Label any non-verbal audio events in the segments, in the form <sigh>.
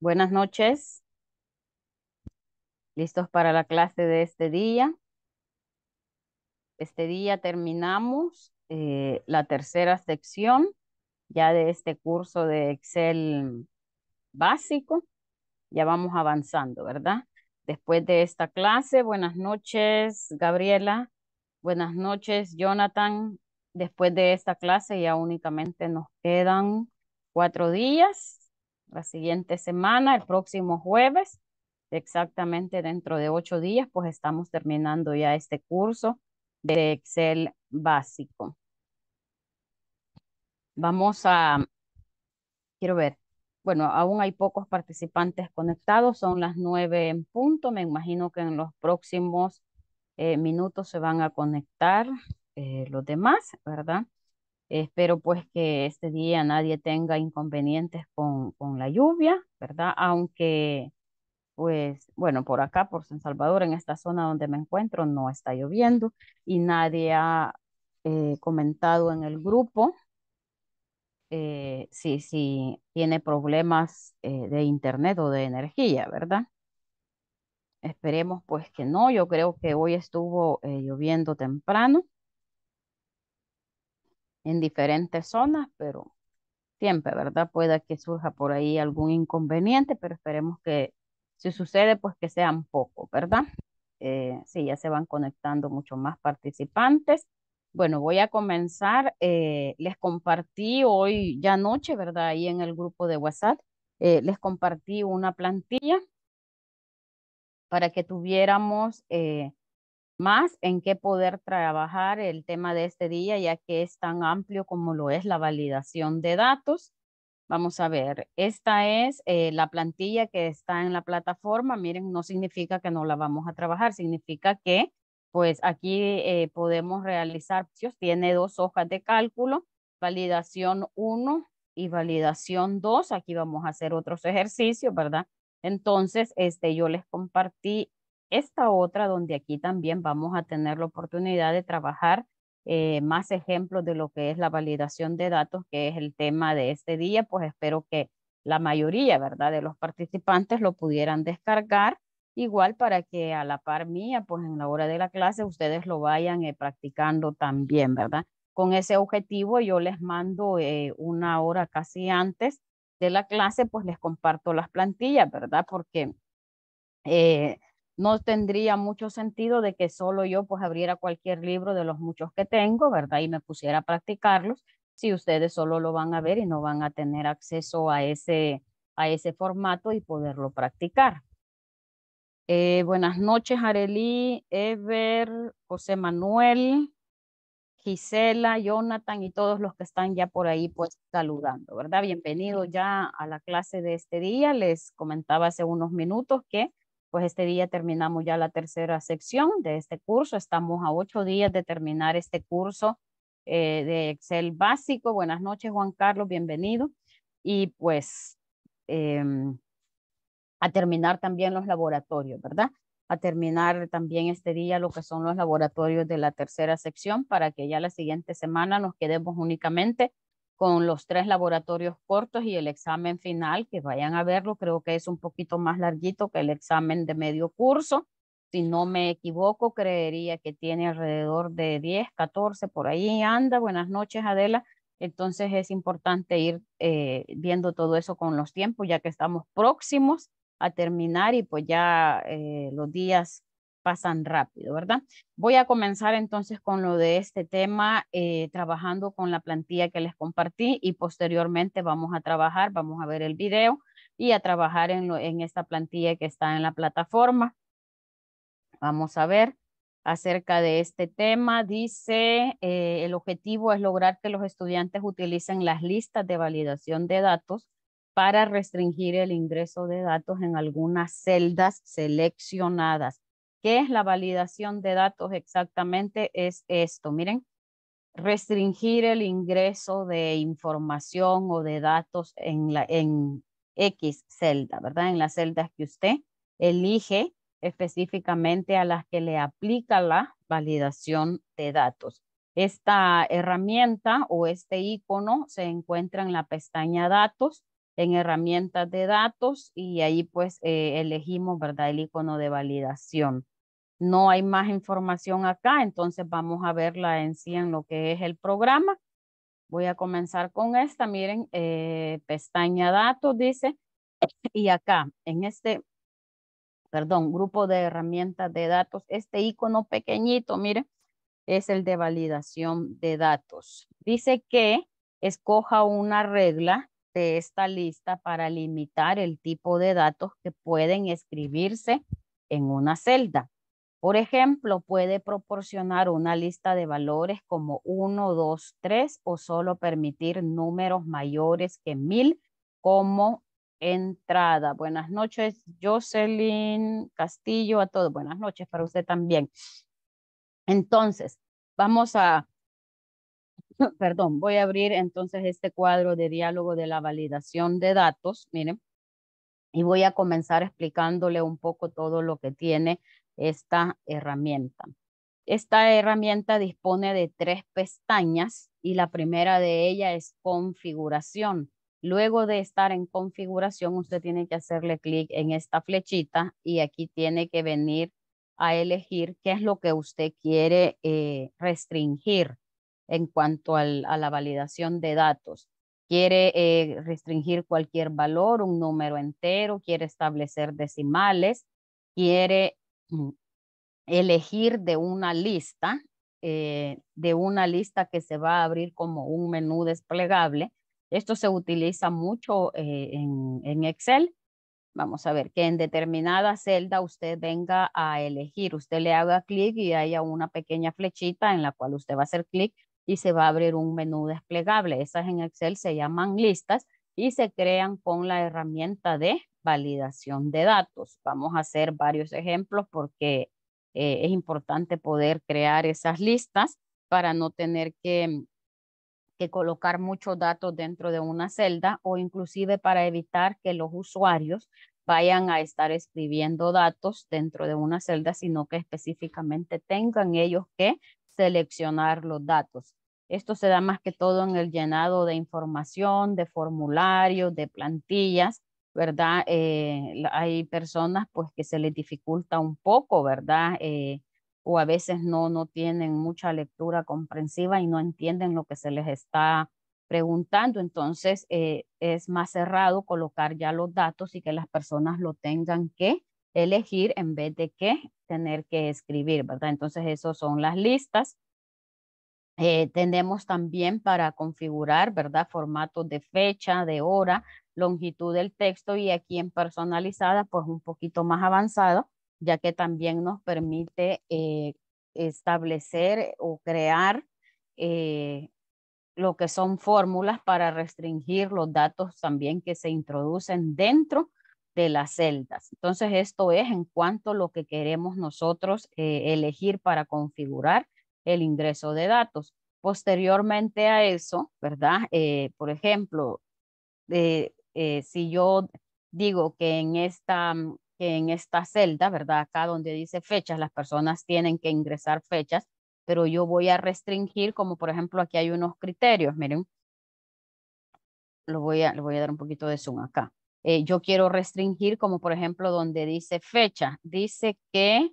Buenas noches. ¿Listos para la clase de este día? Este día terminamos eh, la tercera sección ya de este curso de Excel básico. Ya vamos avanzando, ¿verdad? Después de esta clase, buenas noches, Gabriela. Buenas noches, Jonathan. Después de esta clase ya únicamente nos quedan cuatro días la siguiente semana, el próximo jueves, exactamente dentro de ocho días, pues estamos terminando ya este curso de Excel básico. Vamos a, quiero ver, bueno, aún hay pocos participantes conectados, son las nueve en punto, me imagino que en los próximos eh, minutos se van a conectar eh, los demás, ¿verdad? Espero pues que este día nadie tenga inconvenientes con, con la lluvia, ¿verdad? Aunque pues bueno, por acá, por San Salvador, en esta zona donde me encuentro, no está lloviendo y nadie ha eh, comentado en el grupo eh, si, si, tiene problemas eh, de internet o de energía, ¿verdad? Esperemos pues que no, yo creo que hoy estuvo lloviendo temprano en diferentes zonas, pero siempre, ¿verdad? Pueda que surja por ahí algún inconveniente, pero esperemos que si sucede, pues que sean poco, ¿verdad? Eh, sí, ya se van conectando mucho más participantes. Bueno, voy a comenzar. Eh, les compartí hoy, ya anoche, ¿verdad? Ahí en el grupo de WhatsApp, eh, les compartí una plantilla para que tuviéramos más en qué poder trabajar el tema de este día, ya que es tan amplio como lo es la validación de datos. Vamos a ver, esta es eh, la plantilla que está en la plataforma. Miren, no significa que no la vamos a trabajar, significa que pues aquí eh, podemos realizar, tiene dos hojas de cálculo, validación 1 y validación 2. Aquí vamos a hacer otros ejercicios, ¿verdad? Entonces, este, yo les compartí esta otra donde aquí también vamos a tener la oportunidad de trabajar eh, más ejemplos de lo que es la validación de datos, que es el tema de este día, pues espero que la mayoría, ¿verdad?, de los participantes lo pudieran descargar, igual para que a la par mía, pues en la hora de la clase ustedes lo vayan eh, practicando también, ¿verdad? Con ese objetivo yo les mando eh, una hora casi antes de la clase, pues les comparto las plantillas, ¿verdad? Porque no tendría mucho sentido de que solo yo pues abriera cualquier libro de los muchos que tengo, ¿verdad? Y me pusiera a practicarlos si ustedes solo lo van a ver y no van a tener acceso a ese, a ese formato y poderlo practicar. Eh, buenas noches, Arelí, Ever, José Manuel, Gisela, Jonathan y todos los que están ya por ahí pues saludando, ¿verdad? Bienvenidos ya a la clase de este día. Les comentaba hace unos minutos que pues este día terminamos ya la tercera sección de este curso. Estamos a ocho días de terminar este curso eh, de Excel básico. Buenas noches, Juan Carlos, bienvenido. Y pues em, a terminar también los laboratorios, ¿verdad? A terminar también este día lo que son los laboratorios de la tercera sección para que ya la siguiente semana nos quedemos únicamente con los tres laboratorios cortos y el examen final, que vayan a verlo, creo que es un poquito más larguito que el examen de medio curso. Si no me equivoco, creería que tiene alrededor de 10, 14, por ahí anda. Buenas noches, Adela. Entonces es importante ir eh, viendo todo eso con los tiempos, ya que estamos próximos a terminar y pues ya eh, los días pasan rápido, ¿verdad? Voy a comenzar entonces con lo de este tema, eh, trabajando con la plantilla que les compartí y posteriormente vamos a trabajar, vamos a ver el video y a trabajar en, esta plantilla que está en la plataforma. Vamos a ver acerca de este tema. Dice, eh, el objetivo es lograr que los estudiantes utilicen las listas de validación de datos para restringir el ingreso de datos en algunas celdas seleccionadas ¿Qué es la validación de datos exactamente? Es esto, miren, restringir el ingreso de información o de datos en, la, en X celda, ¿verdad? En las celdas que usted elige específicamente a las que le aplica la validación de datos. Esta herramienta o este icono se encuentra en la pestaña datos en herramientas de datos y ahí pues eh, elegimos, ¿verdad? El icono de validación. No hay más información acá, entonces vamos a verla en sí en lo que es el programa. Voy a comenzar con esta, miren, eh, pestaña datos dice, y acá en este, perdón, grupo de herramientas de datos, este icono pequeñito, miren, es el de validación de datos. Dice que escoja una regla esta lista para limitar el tipo de datos que pueden escribirse en una celda. Por ejemplo, puede proporcionar una lista de valores como 1, 2, 3 o solo permitir números mayores que 1000 como entrada. Buenas noches, Jocelyn Castillo, a todos. Buenas noches para usted también. Entonces, vamos a <laughs> perdón, voy a abrir entonces este cuadro de diálogo de la validación de datos, miren, y voy a comenzar explicándole un poco todo lo que tiene esta herramienta. Esta herramienta dispone de tres pestañas y la primera de ellas es configuración. Luego de estar en configuración, usted tiene que hacerle clic en esta flechita y aquí tiene que venir a elegir qué es lo que usted quiere eh, restringir en cuanto a la validación de datos. Quiere eh, restringir cualquier valor, un número entero, quiere establecer decimales, quiere mm, elegir de una lista, eh, de una lista que se va a abrir como un menú desplegable. Esto se utiliza mucho eh, en, en Excel vamos a ver, que en determinada celda usted venga a elegir, usted le haga clic y haya una pequeña flechita en la cual usted va a hacer clic y se va a abrir un menú desplegable. Esas en Excel se llaman listas y se crean con la herramienta de validación de datos. Vamos a hacer varios ejemplos porque eh, es importante poder crear esas listas para no tener que, que colocar muchos datos dentro de una celda o inclusive para evitar que los usuarios vayan a estar escribiendo datos dentro de una celda, sino que específicamente tengan ellos que seleccionar los datos. Esto se da más que todo en el llenado de información, de formularios, de plantillas, ¿verdad? Eh, hay personas pues que se les dificulta un poco, ¿verdad? Eh, o a veces no, no tienen mucha lectura comprensiva y no entienden lo que se les está preguntando. Entonces eh, es más cerrado colocar ya los datos y que las personas lo tengan que elegir en vez de que tener que escribir, ¿verdad? Entonces, esas son las listas. Eh, tenemos también para configurar, ¿verdad? Formatos de fecha, de hora, longitud del texto y aquí en personalizada, pues un poquito más avanzado, ya que también nos permite eh, establecer o crear eh, lo que son fórmulas para restringir los datos también que se introducen dentro de las celdas. Entonces, esto es en cuanto a lo que queremos nosotros elegir para configurar el ingreso de datos. Posteriormente a eso, ¿verdad? Eh, por ejemplo, eh, eh, si yo digo que en esta mm, que en esta celda, ¿verdad? Acá donde dice fechas, las personas tienen que ingresar fechas, pero yo voy a restringir, como por ejemplo aquí hay unos criterios, miren, lo voy a, le voy a dar un poquito de zoom acá. yo quiero restringir, como por ejemplo donde dice fecha, dice que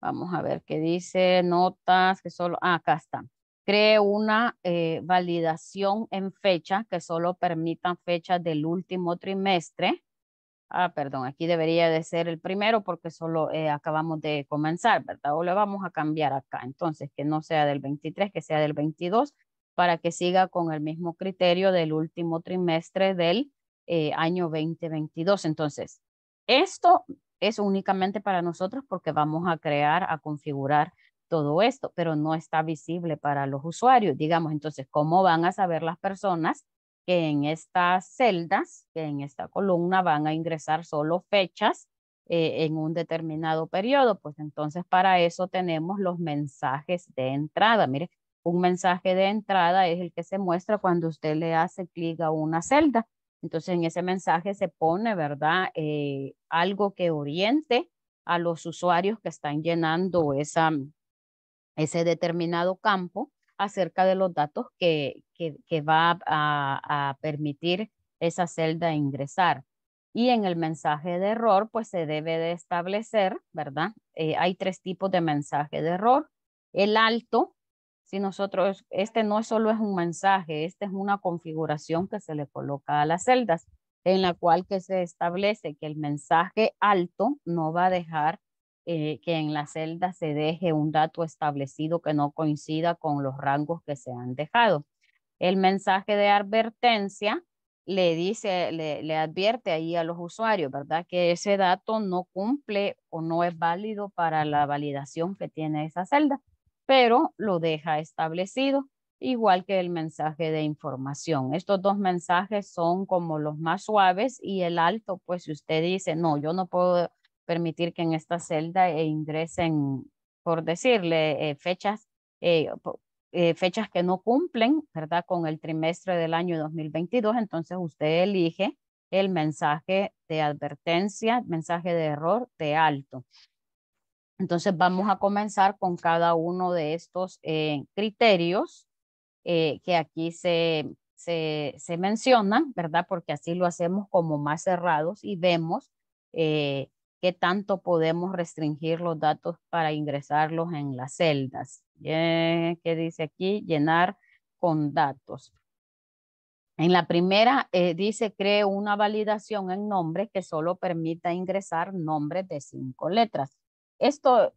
Vamos a ver qué dice, notas, que solo, ah, acá está. Cree una eh, validación en fecha que solo permita fechas del último trimestre. Ah, perdón, aquí debería de ser el primero porque solo eh, acabamos de comenzar, ¿verdad? O le vamos a cambiar acá. Entonces, que no sea del 23, que sea del 22, para que siga con el mismo criterio del último trimestre del eh, año 2022. Entonces, esto es únicamente para nosotros porque vamos a crear, a configurar todo esto, pero no está visible para los usuarios, digamos. Entonces, ¿cómo van a saber las personas que en estas celdas, que en esta columna van a ingresar solo fechas eh, en un determinado periodo? Pues entonces para eso tenemos los mensajes de entrada. Mire, un mensaje de entrada es el que se muestra cuando usted le hace clic a una celda. Entonces en ese mensaje se pone, ¿verdad? Eh, algo que oriente a los usuarios que están llenando esa, ese determinado campo acerca de los datos que, que, va a, permitir esa celda ingresar. Y en el mensaje de error, pues se debe de establecer, ¿verdad? Eh, hay tres tipos de mensaje de error. El alto, si nosotros, este no solo es un mensaje, este es una configuración que se le coloca a las celdas, en la cual que se establece que el mensaje alto no va a dejar eh, que en la celda se deje un dato establecido que no coincida con los rangos que se han dejado. El mensaje de advertencia le dice, le, advierte ahí a los usuarios, ¿verdad? Que ese dato no cumple o no es válido para la validación que tiene esa celda pero lo deja establecido, igual que el mensaje de información. Estos dos mensajes son como los más suaves y el alto, pues si usted dice, no, yo no puedo permitir que en esta celda eh, ingresen, por decirle, eh, fechas, eh, fechas que no cumplen, ¿verdad? Con el trimestre del año 2022, entonces usted elige el mensaje de advertencia, mensaje de error de alto. Entonces vamos a comenzar con cada uno de estos eh, criterios eh, que aquí se, mencionan, ¿verdad? Porque así lo hacemos como más cerrados y vemos eh, qué tanto podemos restringir los datos para ingresarlos en las celdas. ¿Qué dice aquí? Llenar con datos. En la primera dice, cree una validación en nombre que solo permita ingresar nombres de cinco letras. Esto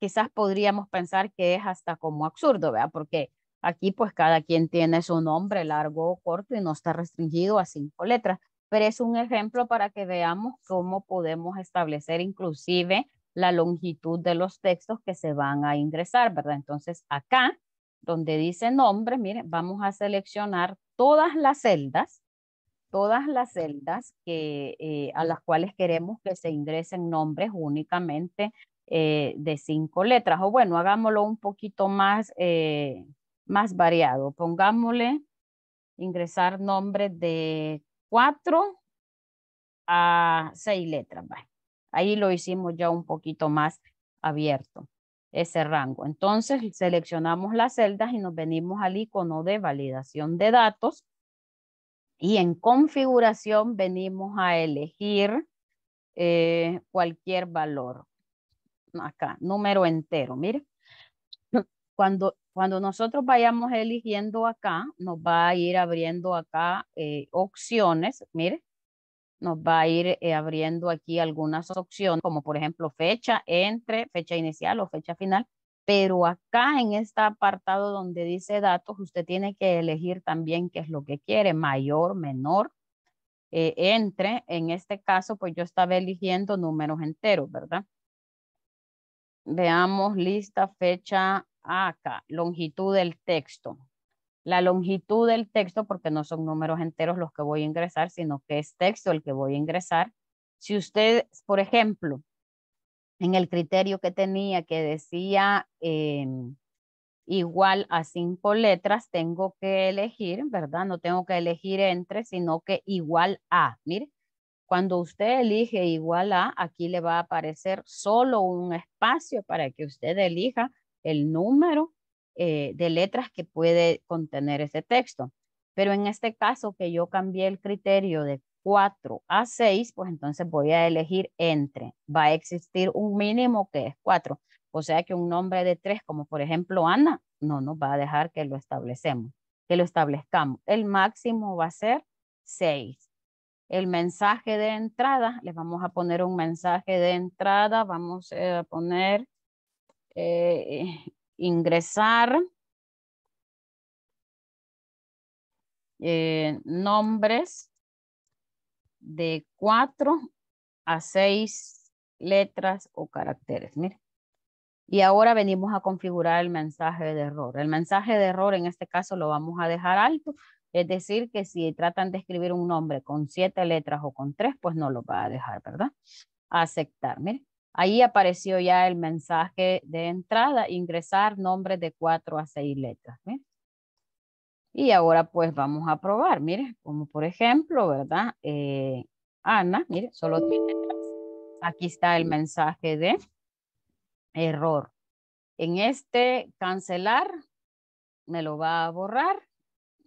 quizás podríamos pensar que es hasta como absurdo, ¿verdad? Porque aquí pues cada quien tiene su nombre largo o corto y no está restringido a cinco letras, pero es un ejemplo para que veamos cómo podemos establecer inclusive la longitud de los textos que se van a ingresar, ¿verdad? Entonces acá, donde dice nombre, miren, vamos a seleccionar todas las celdas todas las celdas que, eh, a las cuales queremos que se ingresen nombres únicamente eh, de cinco letras. O bueno, hagámoslo un poquito más, eh, más variado. Pongámosle ingresar nombres de cuatro a seis letras. Ahí lo hicimos ya un poquito más abierto ese rango. Entonces seleccionamos las celdas y nos venimos al icono de validación de datos y en configuración venimos a elegir eh, cualquier valor. Acá, número entero, mire. <clears throat> Cuando, cuando nosotros vayamos eligiendo acá, nos va a ir abriendo acá eh, opciones, mire. Nos va a ir eh, abriendo aquí algunas opciones, como por ejemplo fecha entre, fecha inicial o fecha final. Pero acá en este apartado donde dice datos, usted tiene que elegir también qué es lo que quiere, mayor, menor, eh, entre. En este caso, pues yo estaba eligiendo números enteros, ¿verdad? Veamos lista, fecha, acá, longitud del texto. La longitud del texto, porque no son números enteros los que voy a ingresar, sino que es texto el que voy a ingresar. Si usted, por ejemplo, en el criterio que tenía que decía em, igual a cinco letras, tengo que elegir, ¿verdad? No tengo que elegir entre, sino que igual a. Mire, cuando usted elige igual a, aquí le va a aparecer solo un espacio para que usted elija el número eh, de letras que puede contener ese texto. Pero en este caso que yo cambié el criterio de 4 a 6, pues entonces voy a elegir entre. Va a existir un mínimo que es cuatro. O sea que un nombre de tres, como por ejemplo Ana, no nos va a dejar que lo establecemos, que lo establezcamos. El máximo va a ser 6. El mensaje de entrada, les vamos a poner un mensaje de entrada, vamos eh, a poner eh, ingresar eh, nombres de cuatro a seis letras o caracteres. Mire. Y ahora venimos a configurar el mensaje de error. El mensaje de error en este caso lo vamos a dejar alto, es decir, que si tratan de escribir un nombre con siete letras o con tres, pues no lo va a dejar, ¿verdad? Aceptar, mire. Ahí apareció ya el mensaje de entrada, ingresar nombre de cuatro a seis letras. Y ahora pues vamos a probar, mire, como por ejemplo, ¿verdad? Eh, Ana, mire, solo tiene Aquí está el mensaje de error. En este cancelar, me lo va a borrar.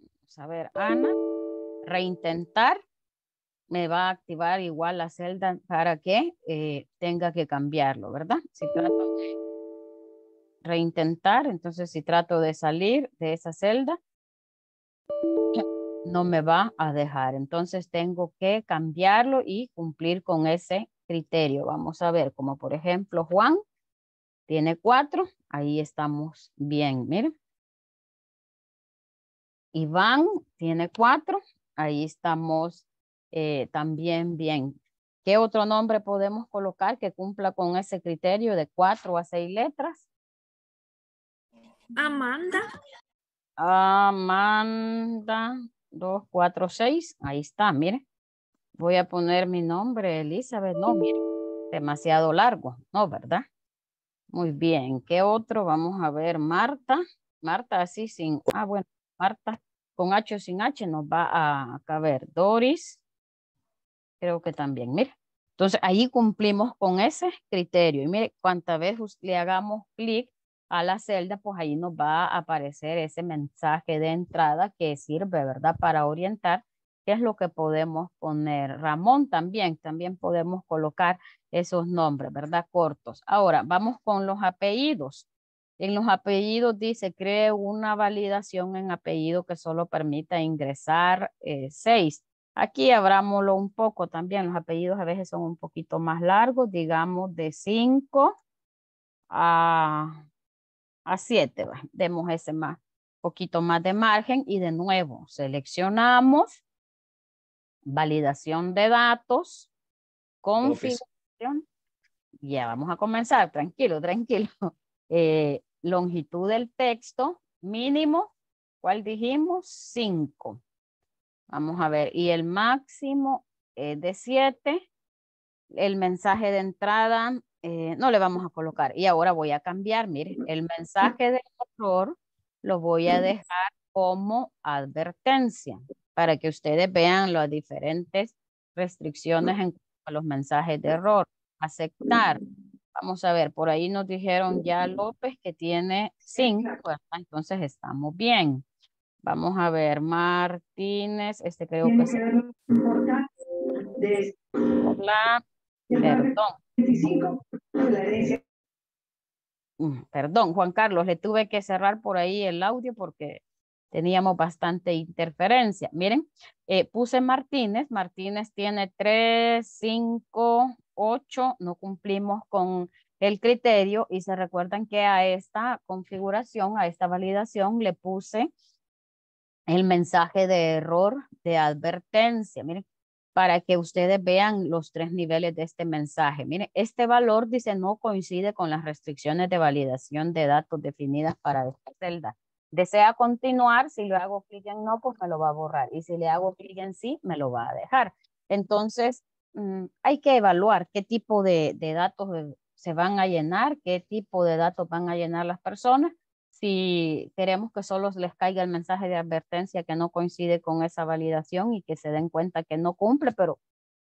Vamos a ver, Ana, reintentar. Me va a activar igual la celda para que eh, tenga que cambiarlo, ¿verdad? Si trato de reintentar, entonces si trato de salir de esa celda, no me va a dejar. Entonces tengo que cambiarlo y cumplir con ese criterio. Vamos a ver, como por ejemplo Juan tiene cuatro, ahí estamos bien, miren. Iván tiene cuatro, ahí estamos eh, también bien. ¿Qué otro nombre podemos colocar que cumpla con ese criterio de cuatro a seis letras? Amanda. Amanda 246. Ahí está, mire. Voy a poner mi nombre, Elizabeth. No, mire. Demasiado largo. No, ¿verdad? Muy bien. ¿Qué otro? Vamos a ver. Marta. Marta así sin... Ah, bueno. Marta con H o sin H nos va a caber. Doris. Creo que también, mire. Entonces, ahí cumplimos con ese criterio. Y mire, cuántas veces le hagamos clic a la celda, pues ahí nos va a aparecer ese mensaje de entrada que sirve, ¿verdad? Para orientar qué es lo que podemos poner. Ramón también, también podemos colocar esos nombres, ¿verdad? Cortos. Ahora, vamos con los apellidos. En los apellidos dice, cree una validación en apellido que solo permita ingresar eh, seis. Aquí abrámoslo un poco también. Los apellidos a veces son un poquito más largos, digamos de cinco a a 7, demos ese más, poquito más de margen y de nuevo seleccionamos validación de datos, configuración. Ya vamos a comenzar, tranquilo, tranquilo. <laughs> Eh, longitud del texto mínimo, ¿cuál dijimos? 5. Vamos a ver, y el máximo es de 7. El mensaje de entrada eh, no le vamos a colocar. Y ahora voy a cambiar, mire, el mensaje de error lo voy a dejar como advertencia para que ustedes vean las diferentes restricciones en a los mensajes de error. Aceptar. Vamos a ver, por ahí nos dijeron ya López que tiene cinco, entonces estamos bien. Vamos a ver, Martínez, este creo que es... Hola, perdón. 25. Mm, perdón, Juan Carlos, le tuve que cerrar por ahí el audio porque teníamos bastante interferencia. Miren, eh, puse Martínez. Martínez tiene 3, 5, 8. No cumplimos con el criterio y se recuerdan que a esta configuración, a esta validación, le puse el mensaje de error de advertencia. Miren, para que ustedes vean los tres niveles de este mensaje. Mire, este valor dice no coincide con las restricciones de validación de datos definidas para esta celda. Desea continuar, si le hago clic en no, pues me lo va a borrar. Y si le hago clic en sí, me lo va a dejar. Entonces, mm, hay que evaluar qué tipo de datos eh, se van a llenar, qué tipo de datos van a llenar las personas si queremos que solo les caiga el mensaje de advertencia que no coincide con esa validación y que se den cuenta que no cumple, pero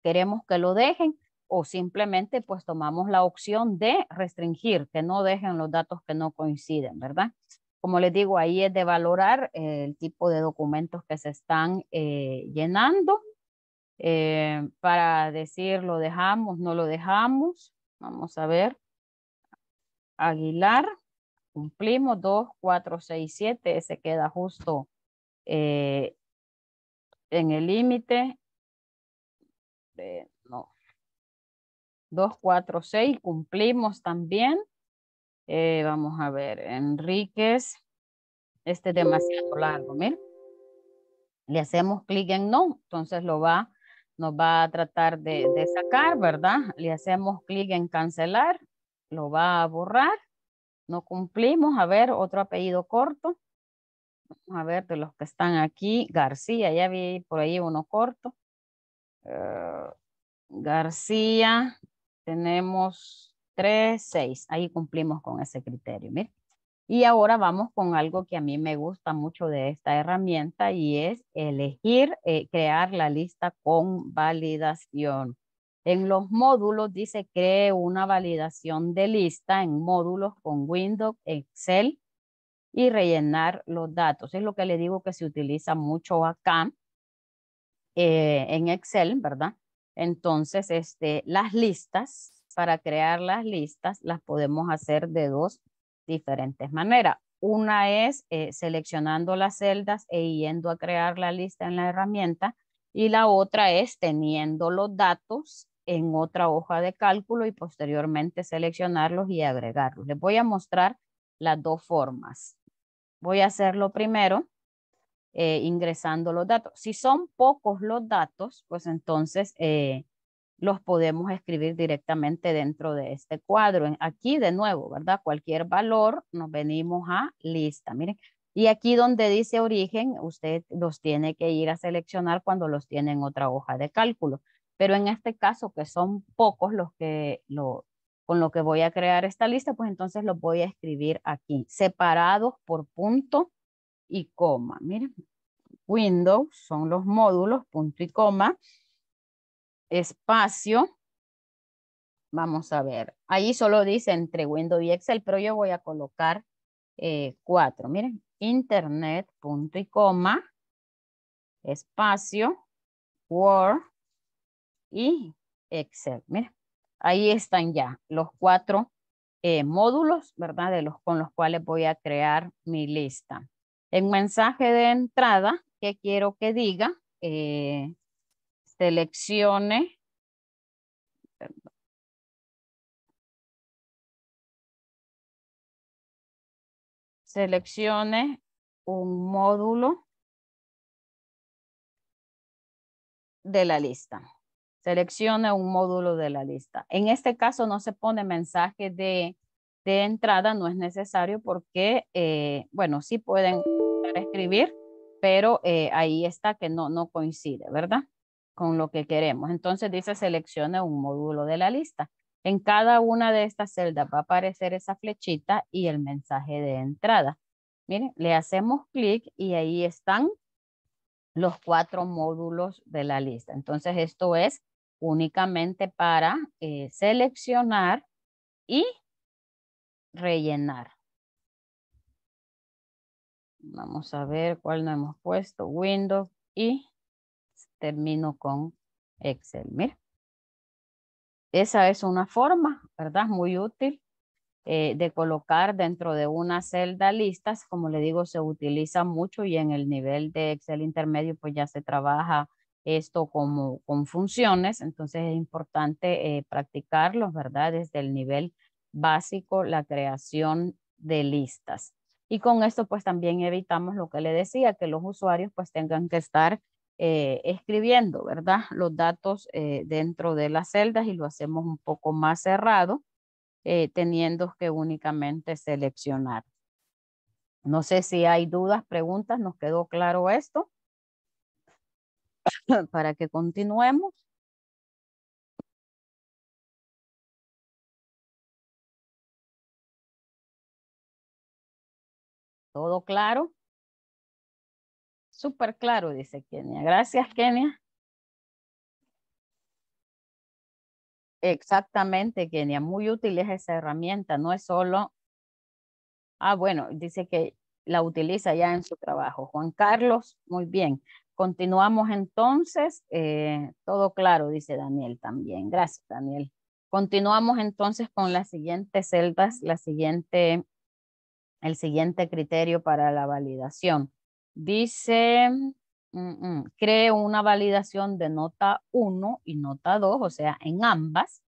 queremos que lo dejen o simplemente pues tomamos la opción de restringir, que no dejen los datos que no coinciden, ¿verdad? Como les digo, ahí es de valorar eh, el tipo de documentos que se están eh, llenando eh, para decir lo dejamos, no lo dejamos. Vamos a ver. Aguilar cumplimos, 2, 4, 6, 7, se queda justo eh, en el límite. no. 2, 4, 6, cumplimos también. Eh, vamos a ver, Enríquez, este es demasiado largo, miren. Le hacemos clic en no, entonces lo va, nos va a tratar de sacar, ¿verdad? Le hacemos clic en cancelar, lo va a borrar no cumplimos. A ver, otro apellido corto. A ver, de los que están aquí, García, ya vi por ahí uno corto. Eh, García, tenemos tres, seis. Ahí cumplimos con ese criterio. Y ahora vamos con algo que a mí me gusta mucho de esta herramienta y es elegir, eh, crear la lista con validación. En los módulos dice cree una validación de lista en módulos con Windows, Excel y rellenar los datos. Es lo que le digo que se utiliza mucho acá eh, en Excel, ¿verdad? Entonces, este, las listas, para crear las listas, las podemos hacer de dos diferentes maneras. Una es eh, seleccionando las celdas e yendo a crear la lista en la herramienta y la otra es teniendo los datos en otra hoja de cálculo y posteriormente seleccionarlos y agregarlos. Les voy a mostrar las dos formas. Voy a hacerlo primero eh, ingresando los datos. Si son pocos los datos, pues entonces eh, los podemos escribir directamente dentro de este cuadro. Aquí de nuevo, ¿verdad? Cualquier valor nos venimos a lista. Miren, y aquí donde dice origen, usted los tiene que ir a seleccionar cuando los tiene en otra hoja de cálculo. Pero en este caso, que son pocos los que lo, con lo que voy a crear esta lista, pues entonces los voy a escribir aquí, separados por punto y coma. Miren, Windows son los módulos, punto y coma, espacio. Vamos a ver, ahí solo dice entre Windows y Excel, pero yo voy a colocar eh, cuatro. Miren, internet, punto y coma, espacio, Word, y Excel. Mira, ahí están ya los cuatro eh, módulos, ¿verdad? De los, con los cuales voy a crear mi lista. En mensaje de entrada, que quiero que diga? Eh, seleccione. Seleccione un módulo de la lista. Seleccione un módulo de la lista. En este caso no se pone mensaje de, entrada, no es necesario porque, eh, bueno, sí pueden escribir, pero eh, ahí está que no, no coincide, ¿verdad? Con lo que queremos. Entonces dice seleccione un módulo de la lista. En cada una de estas celdas va a aparecer esa flechita y el mensaje de entrada. Miren, le hacemos clic y ahí están los cuatro módulos de la lista. Entonces esto es únicamente para eh, seleccionar y rellenar. Vamos a ver cuál no hemos puesto. Windows y termino con Excel. Mira. Esa es una forma, ¿verdad? Muy útil eh, de colocar dentro de una celda listas. Como le digo, se utiliza mucho y en el nivel de Excel intermedio pues ya se trabaja esto como con funciones, entonces es importante eh, practicarlos, ¿verdad? Desde el nivel básico, la creación de listas. Y con esto pues también evitamos lo que le decía, que los usuarios pues tengan que estar eh, escribiendo, ¿verdad? Los datos eh, dentro de las celdas y lo hacemos un poco más cerrado, eh, teniendo que únicamente seleccionar. No sé si hay dudas, preguntas, ¿nos quedó claro esto? <laughs> para que continuemos. ¿Todo claro? Súper claro, dice Kenia. Gracias, Kenia. Exactamente, Kenia. Muy útil es esa herramienta. No es solo... Ah, bueno, dice que la utiliza ya en su trabajo. Juan Carlos, muy bien. Continuamos entonces, eh, todo claro, dice Daniel también. Gracias, Daniel. Continuamos entonces con las siguientes celdas, la siguiente, el siguiente criterio para la validación. Dice, creo mm, mm, cree una validación de nota 1 y nota 2, o sea, en ambas,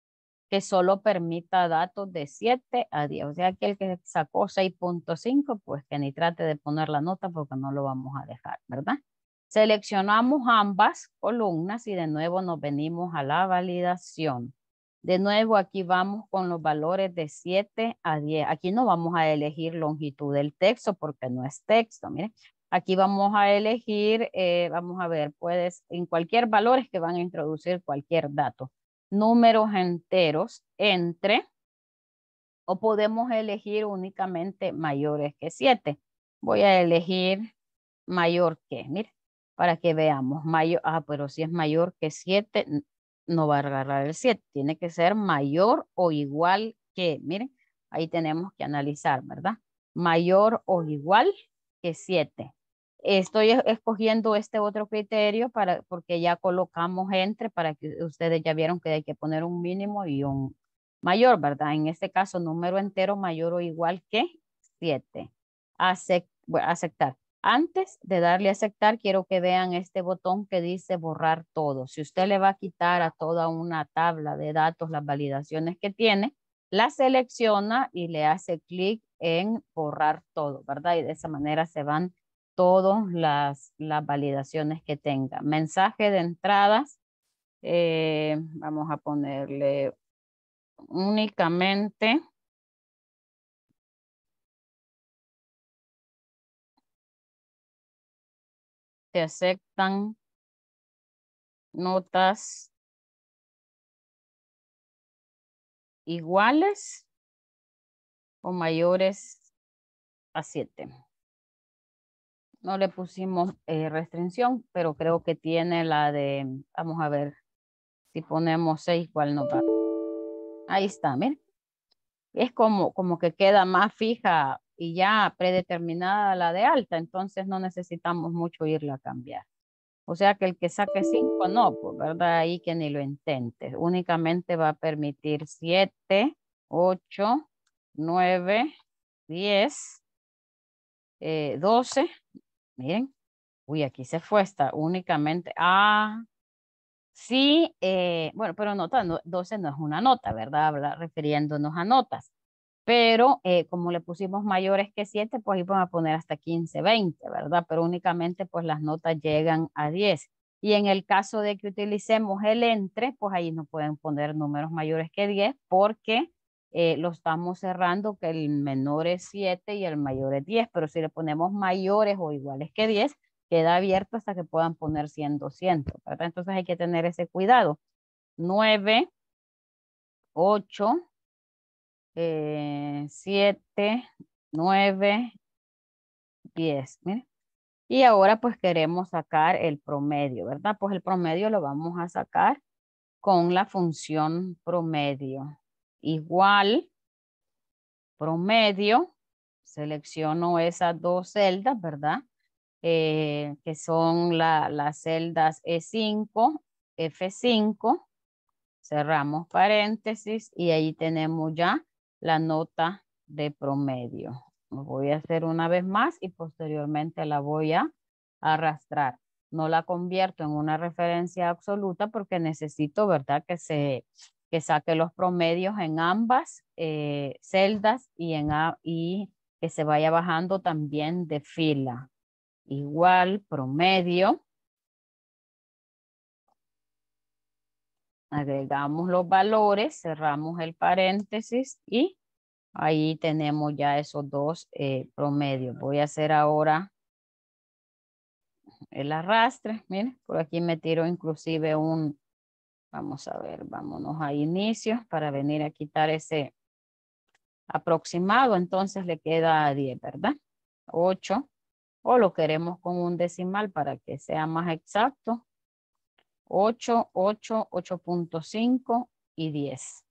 que solo permita datos de 7 a 10. O sea, que el que sacó 6.5, pues que ni trate de poner la nota porque no lo vamos a dejar, ¿verdad? Seleccionamos ambas columnas y de nuevo nos venimos a la validación. De nuevo aquí vamos con los valores de 7 a 10. Aquí no vamos a elegir longitud del texto porque no es texto, miren. Aquí vamos a elegir, eh, vamos a ver, puedes, en cualquier valor es que van a introducir cualquier dato. Números enteros entre, o podemos elegir únicamente mayores que 7. Voy a elegir mayor que, miren para que veamos. Mayor, ah, pero si es mayor que 7, no va a agarrar el 7. Tiene que ser mayor o igual que, miren, ahí tenemos que analizar, ¿verdad? Mayor o igual que 7. Estoy e, escogiendo este otro criterio para, porque ya colocamos entre para que ustedes ya vieron que hay que poner un mínimo y un mayor, ¿verdad? En este caso, número entero mayor o igual que 7. aceptar. Antes de darle a aceptar, quiero que vean este botón que dice borrar todo. Si usted le va a quitar a toda una tabla de datos las validaciones que tiene, la selecciona y le hace clic en borrar todo, ¿verdad? Y de esa manera se van todas las, validaciones que tenga. Mensaje de entradas, eh, vamos a ponerle únicamente te aceptan notas iguales o mayores a 7. No le pusimos eh, restricción, pero creo que tiene la de, vamos a ver, si ponemos 6, ¿cuál nota? va? Ahí está, miren. Es como, como que queda más fija y ya predeterminada la de alta, entonces no necesitamos mucho irla a cambiar. O sea que el que saque 5, no, pues, ¿verdad? Ahí que ni lo intentes. Únicamente va a permitir 7, 8, 9, 10, 12. Miren, uy, aquí se fue esta únicamente. Ah, sí, eh, bueno, pero nota, 12 no es una nota, ¿verdad? Habla refiriéndonos a notas pero eh, como le pusimos mayores que 7, pues van a poner hasta 15, 20, ¿verdad? Pero únicamente pues las notas llegan a 10. Y en el caso de que utilicemos el entre, pues ahí no pueden poner números mayores que 10 porque eh, lo estamos cerrando que el menor es 7 y el mayor es 10, pero si le ponemos mayores o iguales que 10, queda abierto hasta que puedan poner 100, 200, ¿verdad? Entonces hay que tener ese cuidado. 9, 8, 7, 9, 10. Y ahora pues queremos sacar el promedio, ¿verdad? Pues el promedio lo vamos a sacar con la función promedio. Igual, promedio, selecciono esas dos celdas, ¿verdad? Eh, que son las celdas E5, F5, cerramos paréntesis y ahí tenemos ya la nota de promedio. Lo voy a hacer una vez más y posteriormente la voy a arrastrar. No la convierto en una referencia absoluta porque necesito, ¿verdad? Que se que saque los promedios en ambas eh, celdas y, en, y que se vaya bajando también de fila. Igual promedio agregamos los valores, cerramos el paréntesis y ahí tenemos ya esos dos eh, promedios. Voy a hacer ahora el arrastre. Miren, por aquí me tiro inclusive un, vamos a ver, vámonos a inicio para venir a quitar ese aproximado. Entonces le queda 10, ¿verdad? 8. O lo queremos con un decimal para que sea más exacto. 8, 8, 8.5 y 10.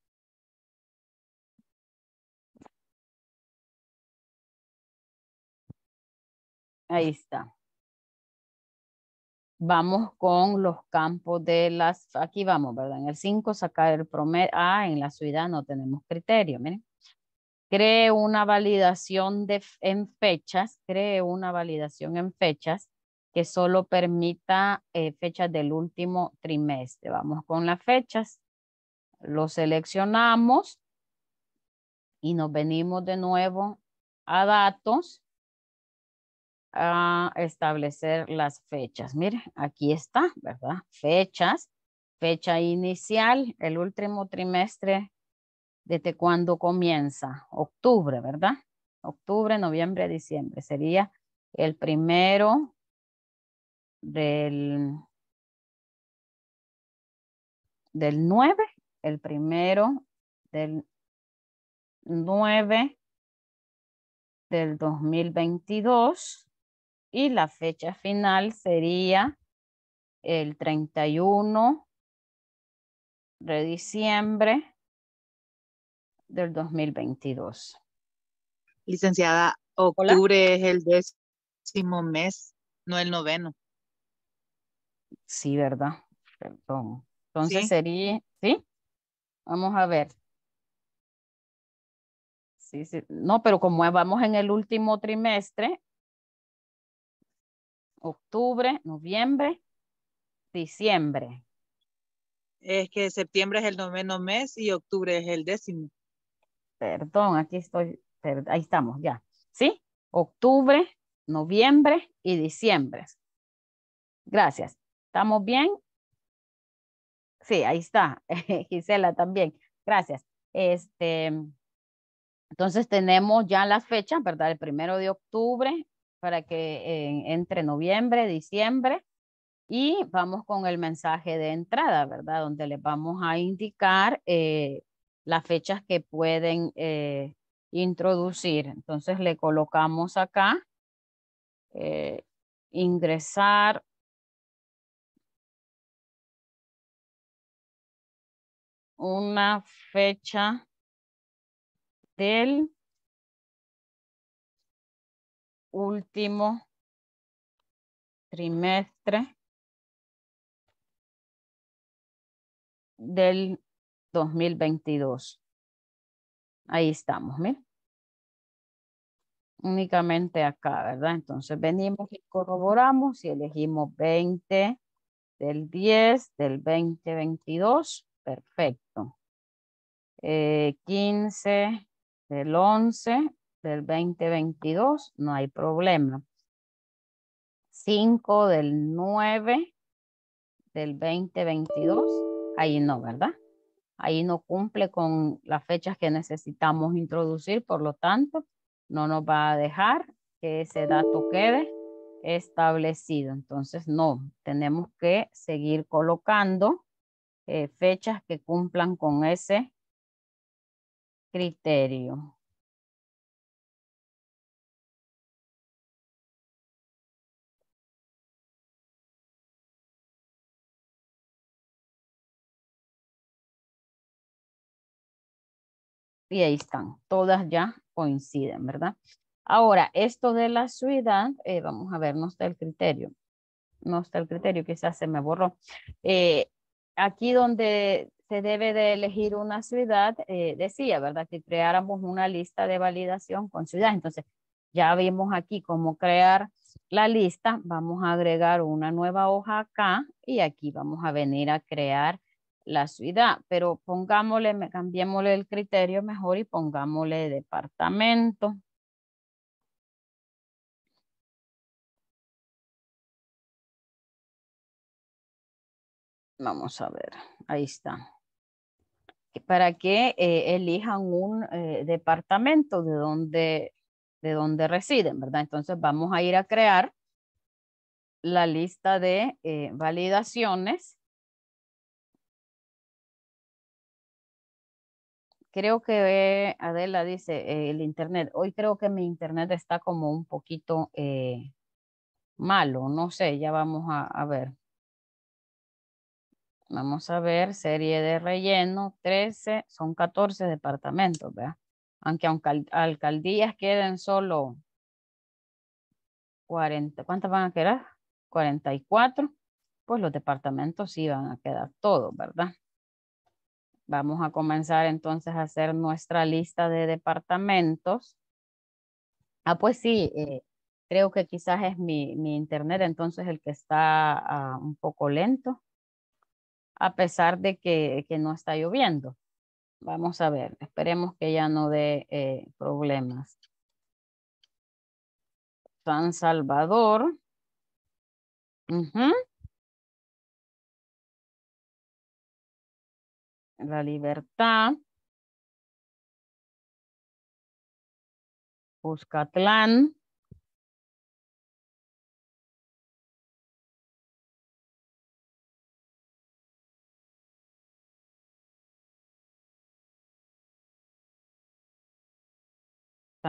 Ahí está. Vamos con los campos de las, aquí vamos, ¿verdad? En el 5 sacar el promedio, ah, en la ciudad no tenemos criterio, miren. Cree una validación de, en fechas, cree una validación en fechas solo permita eh, fechas del último trimestre. Vamos con las fechas. Lo seleccionamos y nos venimos de nuevo a datos a establecer las fechas. Mire, aquí está, ¿verdad? Fechas, fecha inicial, el último trimestre, desde cuándo comienza, octubre, ¿verdad? Octubre, noviembre, diciembre, sería el primero del, del 9, el primero del 9 del 2022 y la fecha final sería el 31 de diciembre del 2022. Licenciada, octubre es el décimo mes, no el noveno. Sí, ¿verdad? Perdón. Entonces sería, ¿sí? Vamos a ver. No, pero como vamos en el último trimestre, octubre, noviembre, diciembre. Es que septiembre es el noveno mes y octubre es el décimo. Perdón, aquí estoy, ahí estamos ya. ¿Sí? Octubre, noviembre y diciembre. Gracias. ¿Estamos bien? Sí, ahí está. <laughs> Gisela también. Gracias. Este, entonces tenemos ya las fechas, ¿verdad? El primero de octubre para que entre noviembre, diciembre. Y vamos con el mensaje de entrada, ¿verdad? Donde les vamos a indicar eh, las fechas que pueden eh, introducir. Entonces le colocamos acá, eh, ingresar una fecha del último trimestre del 2022. Ahí estamos, miren. Únicamente acá, ¿verdad? Entonces venimos y corroboramos y elegimos 20 del 10 del 2022 perfecto. 15 eh, del 11 del 2022, no hay problema. 5 del 9 del 2022, ahí no, ¿verdad? Ahí no cumple con las fechas que necesitamos introducir, por lo tanto, no nos va a dejar que ese dato quede establecido. Entonces, no, tenemos que seguir colocando eh, fechas que cumplan con ese criterio. Y ahí están, todas ya coinciden, ¿verdad? Ahora, esto de la ciudad, eh, vamos a ver, no está el criterio. No está el criterio, quizás se me borró. Eh, aquí donde se debe de elegir una ciudad, eh, decía, ¿verdad? Que creáramos una lista de validación con ciudad, Entonces, ya vimos aquí cómo crear la lista. Vamos a agregar una nueva hoja acá y aquí vamos a venir a crear la ciudad. Pero pongámosle, cambiémosle el criterio mejor y pongámosle departamento. Vamos a ver, ahí está. Para que eh, elijan un eh, departamento de donde, de donde residen, ¿verdad? Entonces vamos a ir a crear la lista de eh, validaciones. Creo que Adela dice el internet. Hoy creo que mi internet está como un poquito malo. No sé, ya vamos a ver. Vamos a ver, serie de relleno, 13, son 14 departamentos, ¿verdad? Aunque alcaldías queden solo 40, ¿cuántas van a quedar? 44, pues los departamentos sí van a quedar todos, ¿verdad? Vamos a comenzar entonces a hacer nuestra lista de departamentos. Ah, pues sí, eh, creo que quizás es mi, internet entonces el que está ah, un poco lento a pesar de que, no está lloviendo. Vamos a ver, esperemos que ya no dé eh, problemas. San Salvador. La Libertad. Cuscatlán.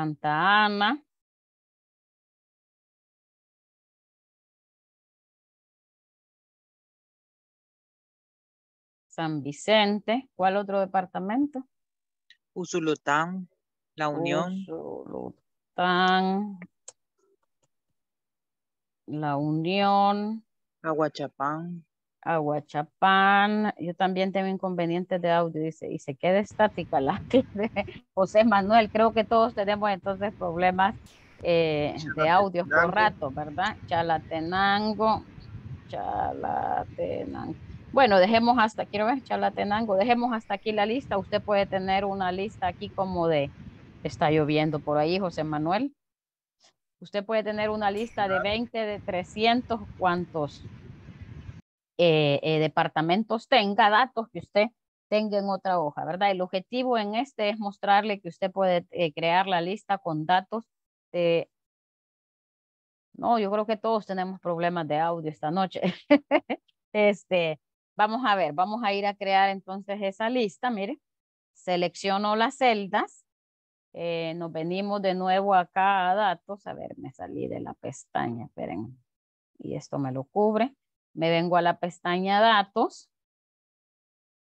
Santa Ana. San Vicente. ¿Cuál otro departamento? Usulután, La Unión. Usulután, La Unión. Aguachapán. Aguachapán, yo también tengo inconvenientes de audio, dice, y se queda estática la <laughs> de José Manuel, creo que todos tenemos entonces problemas eh, de audio por rato, ¿verdad? Chalatenango, Chalatenango. Bueno, dejemos hasta, quiero ver, Chalatenango, dejemos hasta aquí la lista. Usted puede tener una lista aquí como de, está lloviendo por ahí, José Manuel. Usted puede tener una lista de 20, de 300, ¿cuántos? Eh, eh, departamentos tenga, datos que usted tenga en otra hoja, ¿verdad? El objetivo en este es mostrarle que usted puede eh, crear la lista con datos de... No, yo creo que todos tenemos problemas de audio esta noche. <laughs> este, vamos a ver, vamos a ir a crear entonces esa lista, mire. Selecciono las celdas. nos venimos de nuevo acá a datos. A ver, me salí de la pestaña, esperen. Y esto me lo cubre me vengo a la pestaña datos,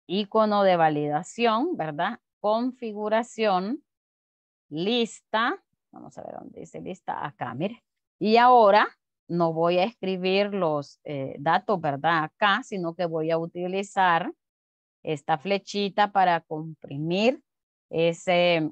icono de validación, ¿verdad? Configuración, lista, vamos a ver dónde dice lista, acá, mire. Y ahora no voy a escribir los eh, datos, ¿verdad? Acá, sino que voy a utilizar esta flechita para comprimir ese,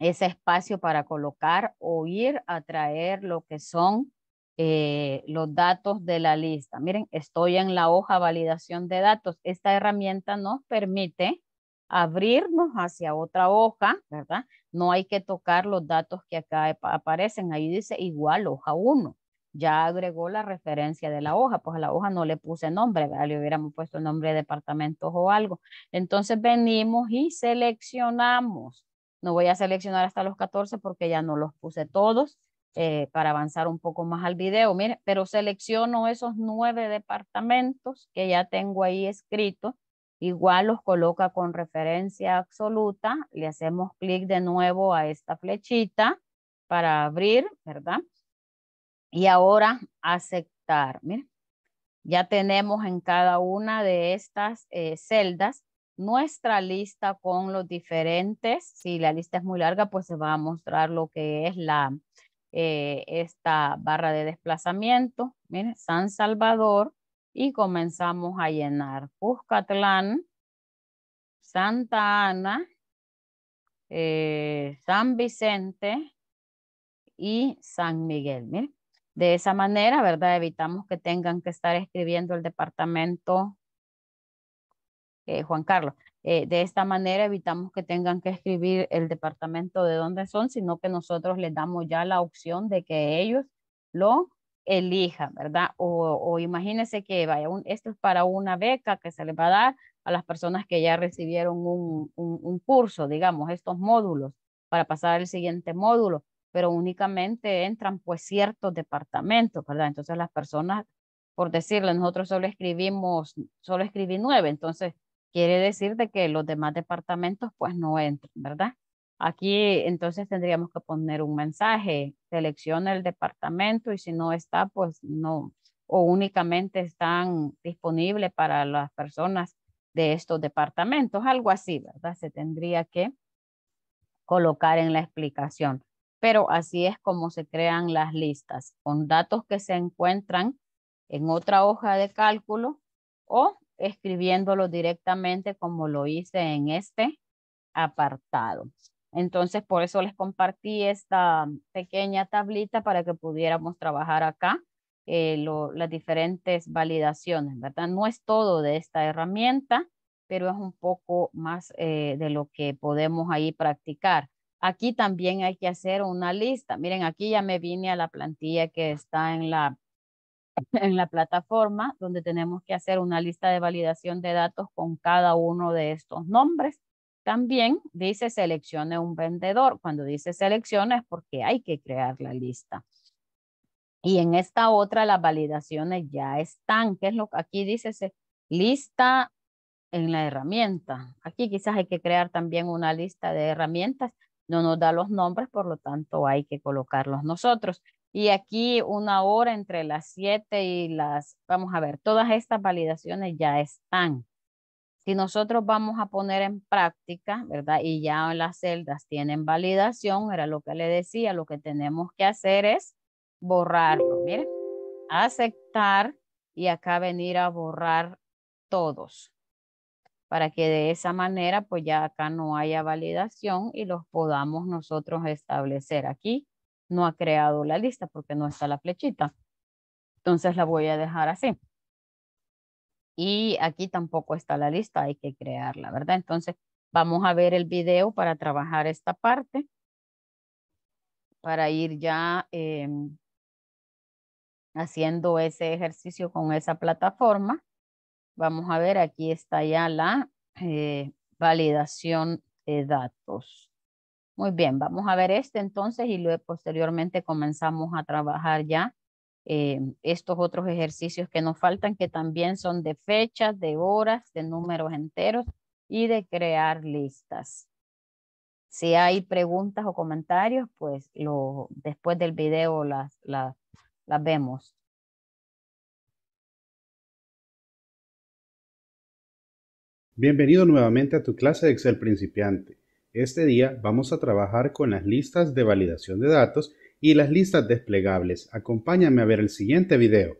ese espacio para colocar o ir a traer lo que son eh, los datos de la lista. Miren, estoy en la hoja validación de datos. Esta herramienta nos permite abrirnos hacia otra hoja, ¿verdad? No hay que tocar los datos que acá aparecen. Ahí dice igual hoja 1. Ya agregó la referencia de la hoja, pues a la hoja no le puse nombre, ¿verdad? Le hubiéramos puesto el nombre de departamentos o algo. Entonces venimos y seleccionamos. No voy a seleccionar hasta los 14 porque ya no los puse todos. Eh, para avanzar un poco más al video. Mire, pero selecciono esos nueve departamentos que ya tengo ahí escrito, Igual los coloca con referencia absoluta. Le hacemos clic de nuevo a esta flechita para abrir, ¿verdad? Y ahora aceptar. Mire, ya tenemos en cada una de estas eh, celdas nuestra lista con los diferentes. Si la lista es muy larga, pues se va a mostrar lo que es la, eh, esta barra de desplazamiento, miren, San Salvador, y comenzamos a llenar Cuscatlán, Santa Ana, eh, San Vicente y San Miguel. de esa manera, ¿verdad? Evitamos que tengan que estar escribiendo el departamento eh, Juan Carlos. Eh, de esta manera evitamos que tengan que escribir el departamento de dónde son, sino que nosotros les damos ya la opción de que ellos lo elijan, ¿verdad? O, imagínense que vaya, esto es para una beca que se les va a dar a las personas que ya recibieron un, un, un curso, digamos, estos módulos, para pasar al siguiente módulo, pero únicamente entran pues ciertos departamentos, ¿verdad? Entonces las personas, por decirle, nosotros solo escribimos, solo escribí nueve, entonces quiere decir de que los demás departamentos pues no entran, ¿verdad? Aquí entonces tendríamos que poner un mensaje, selecciona el departamento y si no está, pues no, o únicamente están disponibles para las personas de estos departamentos, algo así, ¿verdad? Se tendría que colocar en la explicación. Pero así es como se crean las listas, con datos que se encuentran en otra hoja de cálculo o escribiéndolo directamente como lo hice en este apartado. Entonces, por eso les compartí esta pequeña tablita para que pudiéramos trabajar acá eh, las diferentes validaciones, ¿verdad? No es todo de esta herramienta, pero es un poco más eh, de lo que podemos ahí practicar. Aquí también hay que hacer una lista. Miren, aquí ya me vine a la plantilla que está en la en la plataforma donde tenemos que hacer una lista de validación de datos con cada uno de estos nombres. También dice seleccione un vendedor. Cuando dice seleccione es porque hay que crear la lista. Y en esta otra las validaciones ya están, que es lo que aquí dice lista en la herramienta. Aquí quizás hay que crear también una lista de herramientas. No nos da los nombres, por lo tanto hay que colocarlos nosotros. Y aquí una hora entre las 7 y las, vamos a ver, todas estas validaciones ya están. Si nosotros vamos a poner en práctica, ¿verdad? Y ya las celdas tienen validación, era lo que le decía, lo que tenemos que hacer es borrarlo. Miren, aceptar y acá venir a borrar todos para que de esa manera pues ya acá no haya validación y los podamos nosotros establecer aquí no ha creado la lista porque no está la flechita. Entonces la voy a dejar así. Y aquí tampoco está la lista, hay que crearla, ¿verdad? Entonces vamos a ver el video para trabajar esta parte, para ir ya em, haciendo ese ejercicio con esa plataforma. Vamos a ver, aquí está ya la eh, validación de datos. Muy bien, vamos a ver este entonces y luego posteriormente comenzamos a trabajar ya eh, estos otros ejercicios que nos faltan, que también son de fechas, de horas, de números enteros y de crear listas. Si hay preguntas o comentarios, pues lo, después del video las, las, las vemos. Bienvenido nuevamente a tu clase de Excel principiante. Este día vamos a trabajar con las listas de validación de datos y las listas desplegables. Acompáñame a ver el siguiente video.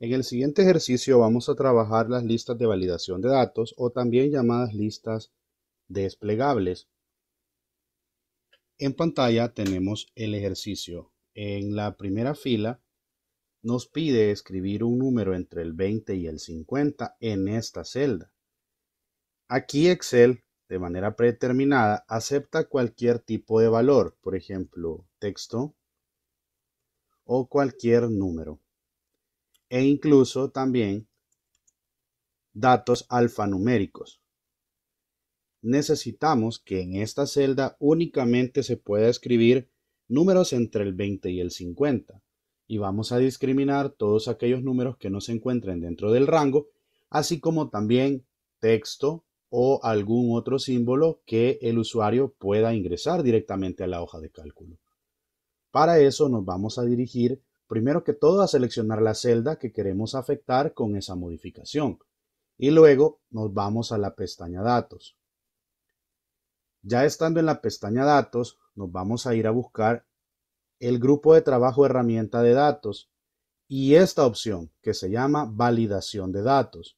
En el siguiente ejercicio vamos a trabajar las listas de validación de datos o también llamadas listas desplegables. En pantalla tenemos el ejercicio. En la primera fila nos pide escribir un número entre el 20 y el 50 en esta celda. Aquí Excel de manera predeterminada acepta cualquier tipo de valor, por ejemplo, texto o cualquier número. E incluso también datos alfanuméricos. Necesitamos que en esta celda únicamente se pueda escribir números entre el 20 y el 50 y vamos a discriminar todos aquellos números que no se encuentren dentro del rango, así como también texto o algún otro símbolo que el usuario pueda ingresar directamente a la hoja de cálculo. Para eso nos vamos a dirigir primero que todo a seleccionar la celda que queremos afectar con esa modificación y luego nos vamos a la pestaña datos. Ya estando en la pestaña datos nos vamos a ir a buscar el grupo de trabajo herramienta de datos y esta opción que se llama validación de datos.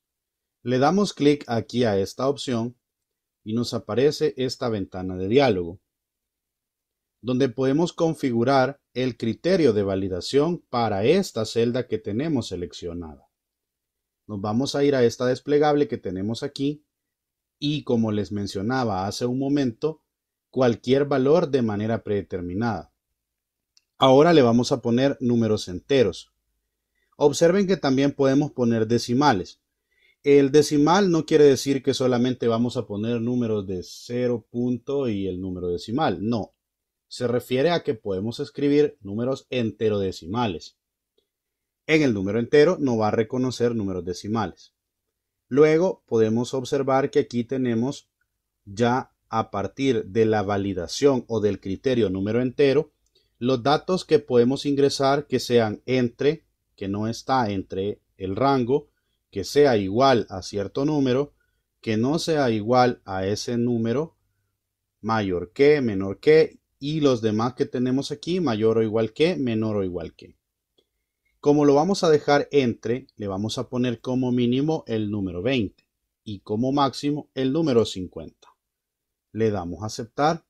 Le damos clic aquí a esta opción y nos aparece esta ventana de diálogo, donde podemos configurar el criterio de validación para esta celda que tenemos seleccionada. Nos vamos a ir a esta desplegable que tenemos aquí y como les mencionaba hace un momento, cualquier valor de manera predeterminada. Ahora le vamos a poner números enteros. Observen que también podemos poner decimales. El decimal no quiere decir que solamente vamos a poner números de 0 punto y el número decimal. No, se refiere a que podemos escribir números enterodecimales. En el número entero no va a reconocer números decimales. Luego podemos observar que aquí tenemos ya a partir de la validación o del criterio número entero, los datos que podemos ingresar que sean entre, que no está entre el rango, que sea igual a cierto número, que no sea igual a ese número, mayor que, menor que, y los demás que tenemos aquí, mayor o igual que, menor o igual que. Como lo vamos a dejar entre, le vamos a poner como mínimo el número 20 y como máximo el número 50. Le damos a aceptar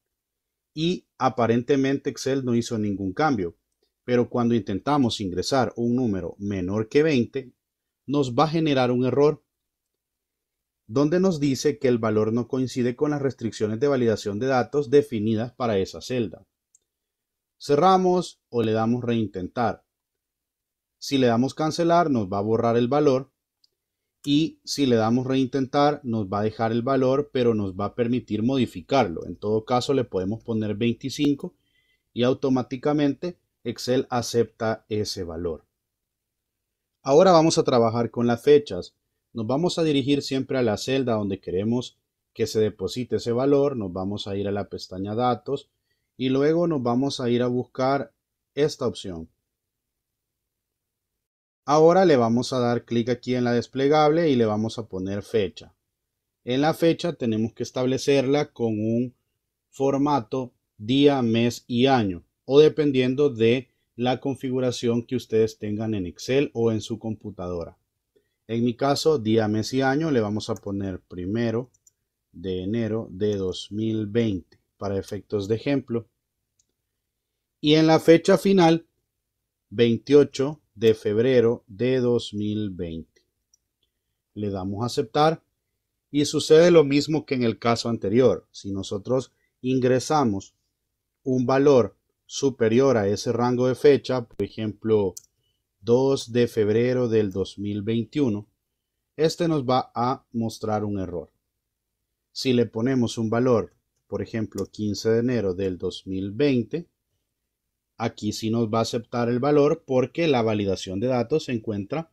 y aparentemente Excel no hizo ningún cambio, pero cuando intentamos ingresar un número menor que 20, nos va a generar un error donde nos dice que el valor no coincide con las restricciones de validación de datos definidas para esa celda. Cerramos o le damos reintentar. Si le damos cancelar nos va a borrar el valor y si le damos reintentar nos va a dejar el valor pero nos va a permitir modificarlo. En todo caso le podemos poner 25 y automáticamente Excel acepta ese valor. Ahora vamos a trabajar con las fechas. Nos vamos a dirigir siempre a la celda donde queremos que se deposite ese valor. Nos vamos a ir a la pestaña datos y luego nos vamos a ir a buscar esta opción. Ahora le vamos a dar clic aquí en la desplegable y le vamos a poner fecha. En la fecha tenemos que establecerla con un formato día, mes y año o dependiendo de la configuración que ustedes tengan en Excel o en su computadora. En mi caso, día, mes y año le vamos a poner primero de enero de 2020 para efectos de ejemplo. Y en la fecha final, 28 de febrero de 2020. Le damos a aceptar y sucede lo mismo que en el caso anterior. Si nosotros ingresamos un valor superior a ese rango de fecha, por ejemplo 2 de febrero del 2021, este nos va a mostrar un error. Si le ponemos un valor, por ejemplo 15 de enero del 2020, aquí sí nos va a aceptar el valor porque la validación de datos se encuentra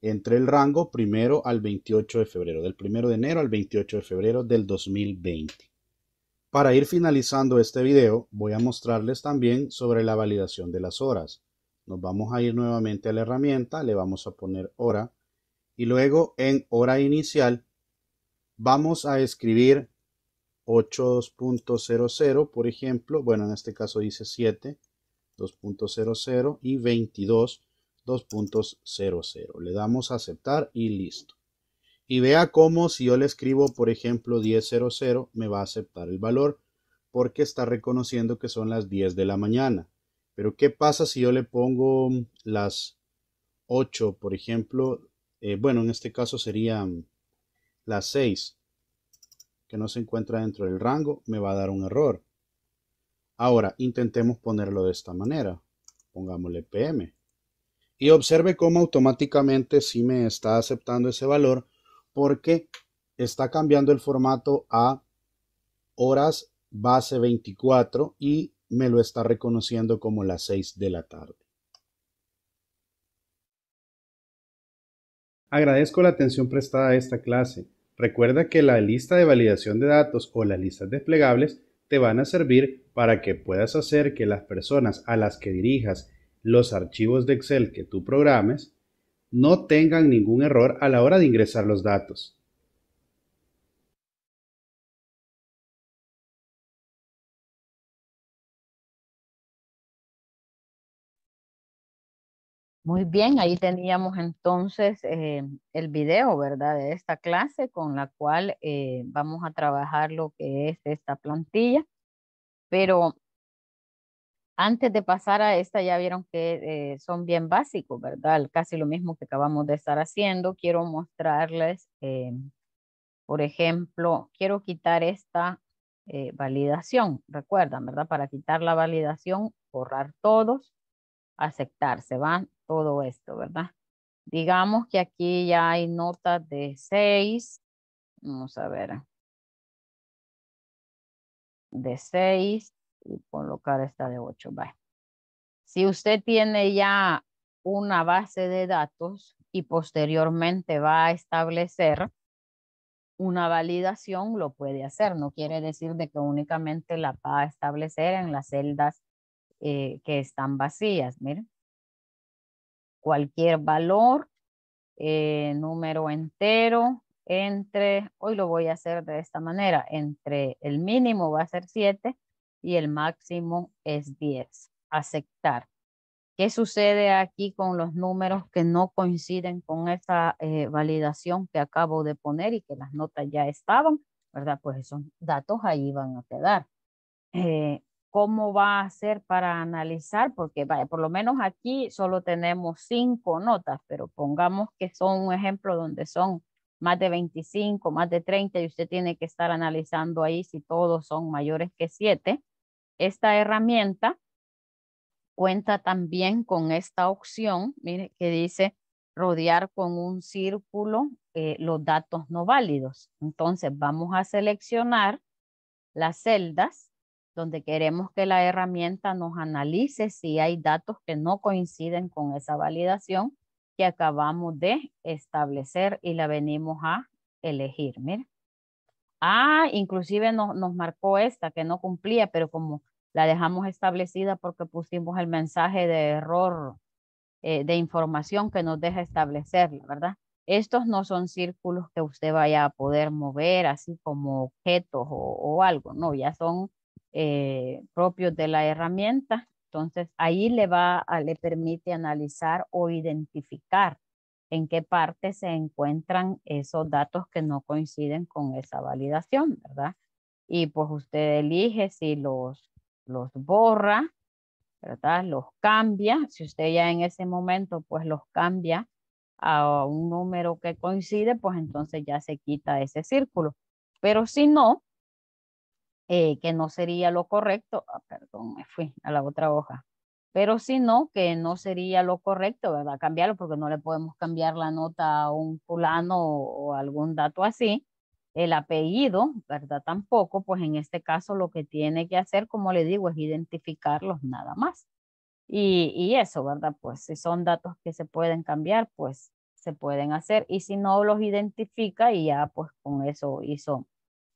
entre el rango primero al 28 de febrero, del primero de enero al 28 de febrero del 2020. Para ir finalizando este video, voy a mostrarles también sobre la validación de las horas. Nos vamos a ir nuevamente a la herramienta, le vamos a poner hora y luego en hora inicial vamos a escribir 8.00, por ejemplo, bueno, en este caso dice 7, y 22, Le damos a aceptar y listo y vea cómo si yo le escribo, por ejemplo, 10.00, me va a aceptar el valor porque está reconociendo que son las 10 de la mañana. Pero ¿qué pasa si yo le pongo mm, las 8, por ejemplo? Eh, bueno, en este caso serían mm, las 6, que no se encuentra dentro del rango, me va a dar un error. Ahora, intentemos ponerlo de esta manera. Pongámosle PM. Y observe cómo automáticamente si me está aceptando ese valor porque está cambiando el formato a horas base 24 y me lo está reconociendo como las 6 de la tarde. Agradezco la atención prestada a esta clase. Recuerda que la lista de validación de datos o las listas desplegables te van a servir para que puedas hacer que las personas a las que dirijas los archivos de Excel que tú programes no tengan ningún error a la hora de ingresar los datos. Muy bien, ahí teníamos entonces eh, el video, ¿verdad? De esta clase con la cual eh, vamos a trabajar lo que es esta plantilla. Pero antes de pasar a esta, ya vieron que eh, son bien básicos, ¿verdad? Casi lo mismo que acabamos de estar haciendo. Quiero mostrarles, eh, por ejemplo, quiero quitar esta eh, validación. Recuerdan, ¿verdad? Para quitar la validación, borrar todos, aceptar. Se va todo esto, ¿verdad? Digamos que aquí ya hay notas de 6. Vamos a ver. De 6 y colocar esta de 8. Si usted tiene ya una base de datos y posteriormente va a establecer una validación, lo puede hacer. No quiere decir de que únicamente la va a establecer en las celdas eh, que están vacías. Miren, cualquier valor, eh, número entero, entre, hoy lo voy a hacer de esta manera, entre el mínimo va a ser 7 y el máximo es 10. Aceptar. ¿Qué sucede aquí con los números que no coinciden con esa eh, validación que acabo de poner y que las notas ya estaban? ¿Verdad? Pues esos datos ahí van a quedar. Eh, ¿Cómo va a ser para analizar? Porque vaya, por lo menos aquí solo tenemos cinco notas, pero pongamos que son un ejemplo donde son más de 25, más de 30 y usted tiene que estar analizando ahí si todos son mayores que 7 esta herramienta cuenta también con esta opción, mire, que dice rodear con un círculo eh, los datos no válidos. Entonces vamos a seleccionar las celdas donde queremos que la herramienta nos analice si hay datos que no coinciden con esa validación que acabamos de establecer y la venimos a elegir. Mire. Ah, inclusive nos marcó esta que no cumplía, pero como la dejamos establecida porque pusimos el mensaje de error eh, de información que nos deja establecerla, ¿verdad? Estos no son círculos que usted vaya a poder mover así como objetos o, algo, no, ya son eh, propios de la herramienta. Entonces ahí le va, le permite analizar o identificar en qué parte se encuentran esos datos que no coinciden con esa validación, ¿verdad? Y pues usted elige si los, los borra, ¿verdad? Los cambia, si usted ya en ese momento pues los cambia a un número que coincide, pues entonces ya se quita ese círculo. Pero si no, eh, que no sería lo correcto, ah, perdón, me fui a la otra hoja pero si no, que no sería lo correcto, ¿verdad? Cambiarlo porque no le podemos cambiar la nota a un fulano o, algún dato así. El apellido, ¿verdad? Tampoco, pues en este caso lo que tiene que hacer, como le digo, es identificarlos nada más. Y, eso, ¿verdad? Pues si son datos que se pueden cambiar, pues se pueden hacer. Y si no los identifica y ya pues con eso hizo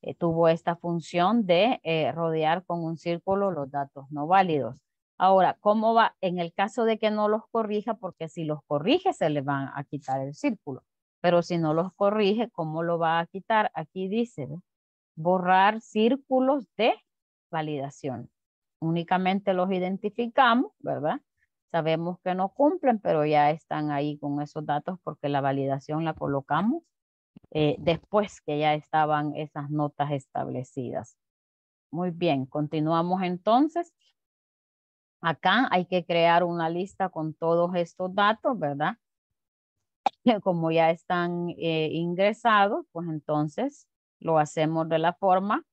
eh, tuvo esta función de eh, rodear con un círculo los datos no válidos. Ahora, ¿cómo va? En el caso de que no los corrija, porque si los corrige se le van a quitar el círculo. Pero si no los corrige, ¿cómo lo va a quitar? Aquí dice, borrar círculos de validación. Únicamente los identificamos, ¿verdad? Sabemos que no cumplen, pero ya están ahí con esos datos porque la validación la colocamos eh, después que ya estaban esas notas establecidas. Muy bien, continuamos entonces. Acá hay que crear una lista con todos estos datos, ¿verdad? <laughs> Como ya están eh, ingresados, pues entonces lo hacemos de la forma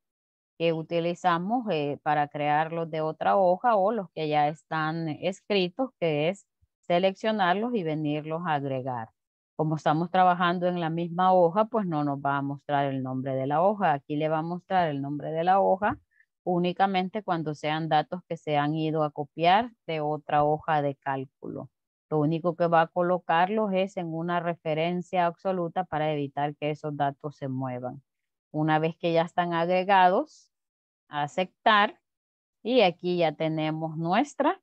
que utilizamos eh, para crearlos de otra hoja o los que ya están escritos, que es seleccionarlos y venirlos a agregar. Como estamos trabajando en la misma hoja, pues no nos va a mostrar el nombre de la hoja. Aquí le va a mostrar el nombre de la hoja únicamente cuando sean datos que se han ido a copiar de otra hoja de cálculo. Lo único que va a colocarlos es en una referencia absoluta para evitar que esos datos se muevan. Una vez que ya están agregados, aceptar y aquí ya tenemos nuestra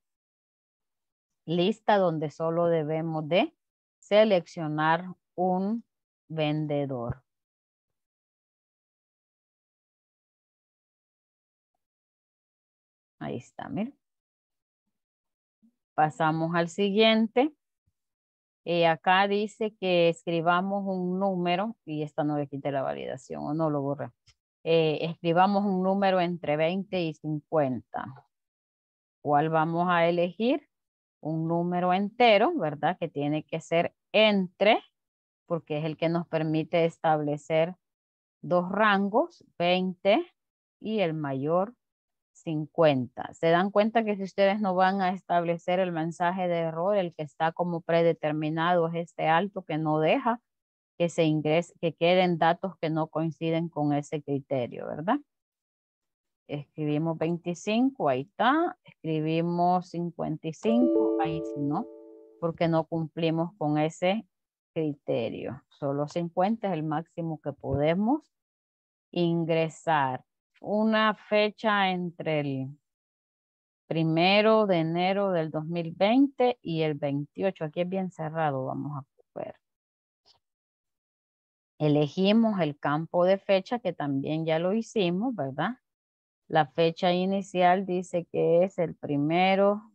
lista donde solo debemos de seleccionar un vendedor. Ahí está, miren. Pasamos al siguiente. Eh, acá dice que escribamos un número, y esta no le quite la validación, o no lo borré. Eh, escribamos un número entre 20 y 50. ¿Cuál vamos a elegir? Un número entero, ¿verdad? Que tiene que ser entre, porque es el que nos permite establecer dos rangos, 20 y el mayor 50. Se dan cuenta que si ustedes no van a establecer el mensaje de error, el que está como predeterminado es este alto que no deja que se ingrese, que queden datos que no coinciden con ese criterio, ¿verdad? Escribimos 25, ahí está. Escribimos 55, ahí sí no, porque no cumplimos con ese criterio. Solo 50 es el máximo que podemos ingresar una fecha entre el primero de enero del 2020 y el 28. Aquí es bien cerrado, vamos a ver. Elegimos el campo de fecha, que también ya lo hicimos, ¿verdad? La fecha inicial dice que es el primero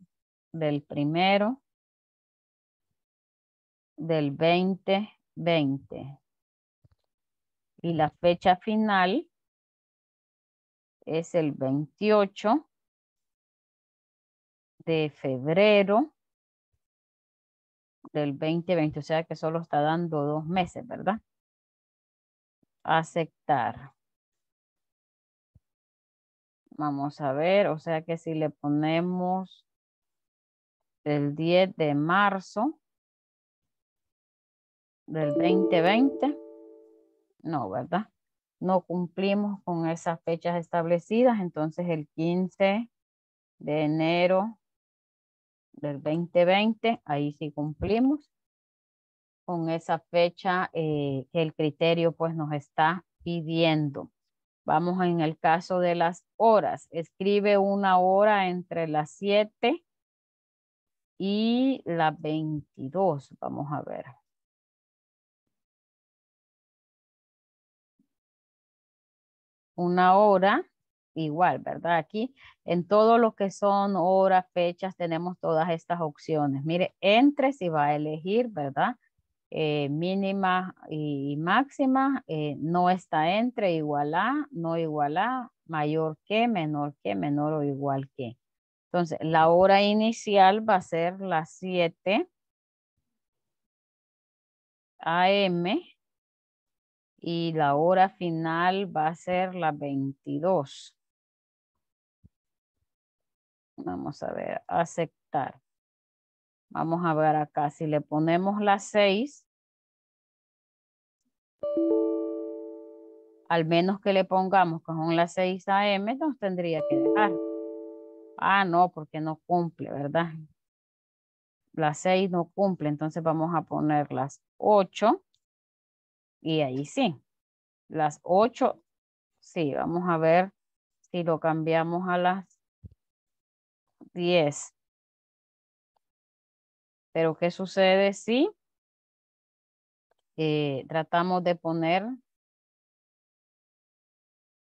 del primero del 2020. Y la fecha final es el 28 de febrero del 2020, o sea que solo está dando dos meses, ¿verdad? Aceptar. Vamos a ver, o sea que si le ponemos el 10 de marzo del 2020, no, ¿verdad? no cumplimos con esas fechas establecidas, entonces el 15 de enero del 2020, ahí sí cumplimos con esa fecha eh, que el criterio pues nos está pidiendo. Vamos en el caso de las horas, escribe una hora entre las 7 y las 22, vamos a ver. una hora, igual, ¿verdad? Aquí en todo lo que son horas, fechas, tenemos todas estas opciones. Mire, entre si va a elegir, ¿verdad? Eh, mínima y máxima, eh, no está entre, igual a, no igual a, mayor que, menor que, menor o igual que. Entonces, la hora inicial va a ser las 7 AM y la hora final va a ser la 22. Vamos a ver, aceptar. Vamos a ver acá, si le ponemos las 6, al menos que le pongamos que son las 6 a.m., nos tendría que dejar. Ah, no, porque no cumple, ¿verdad? Las 6 no cumple, entonces vamos a poner las 8. Y ahí sí, las 8, sí, vamos a ver si lo cambiamos a las 10. Pero ¿qué sucede si eh, tratamos de poner,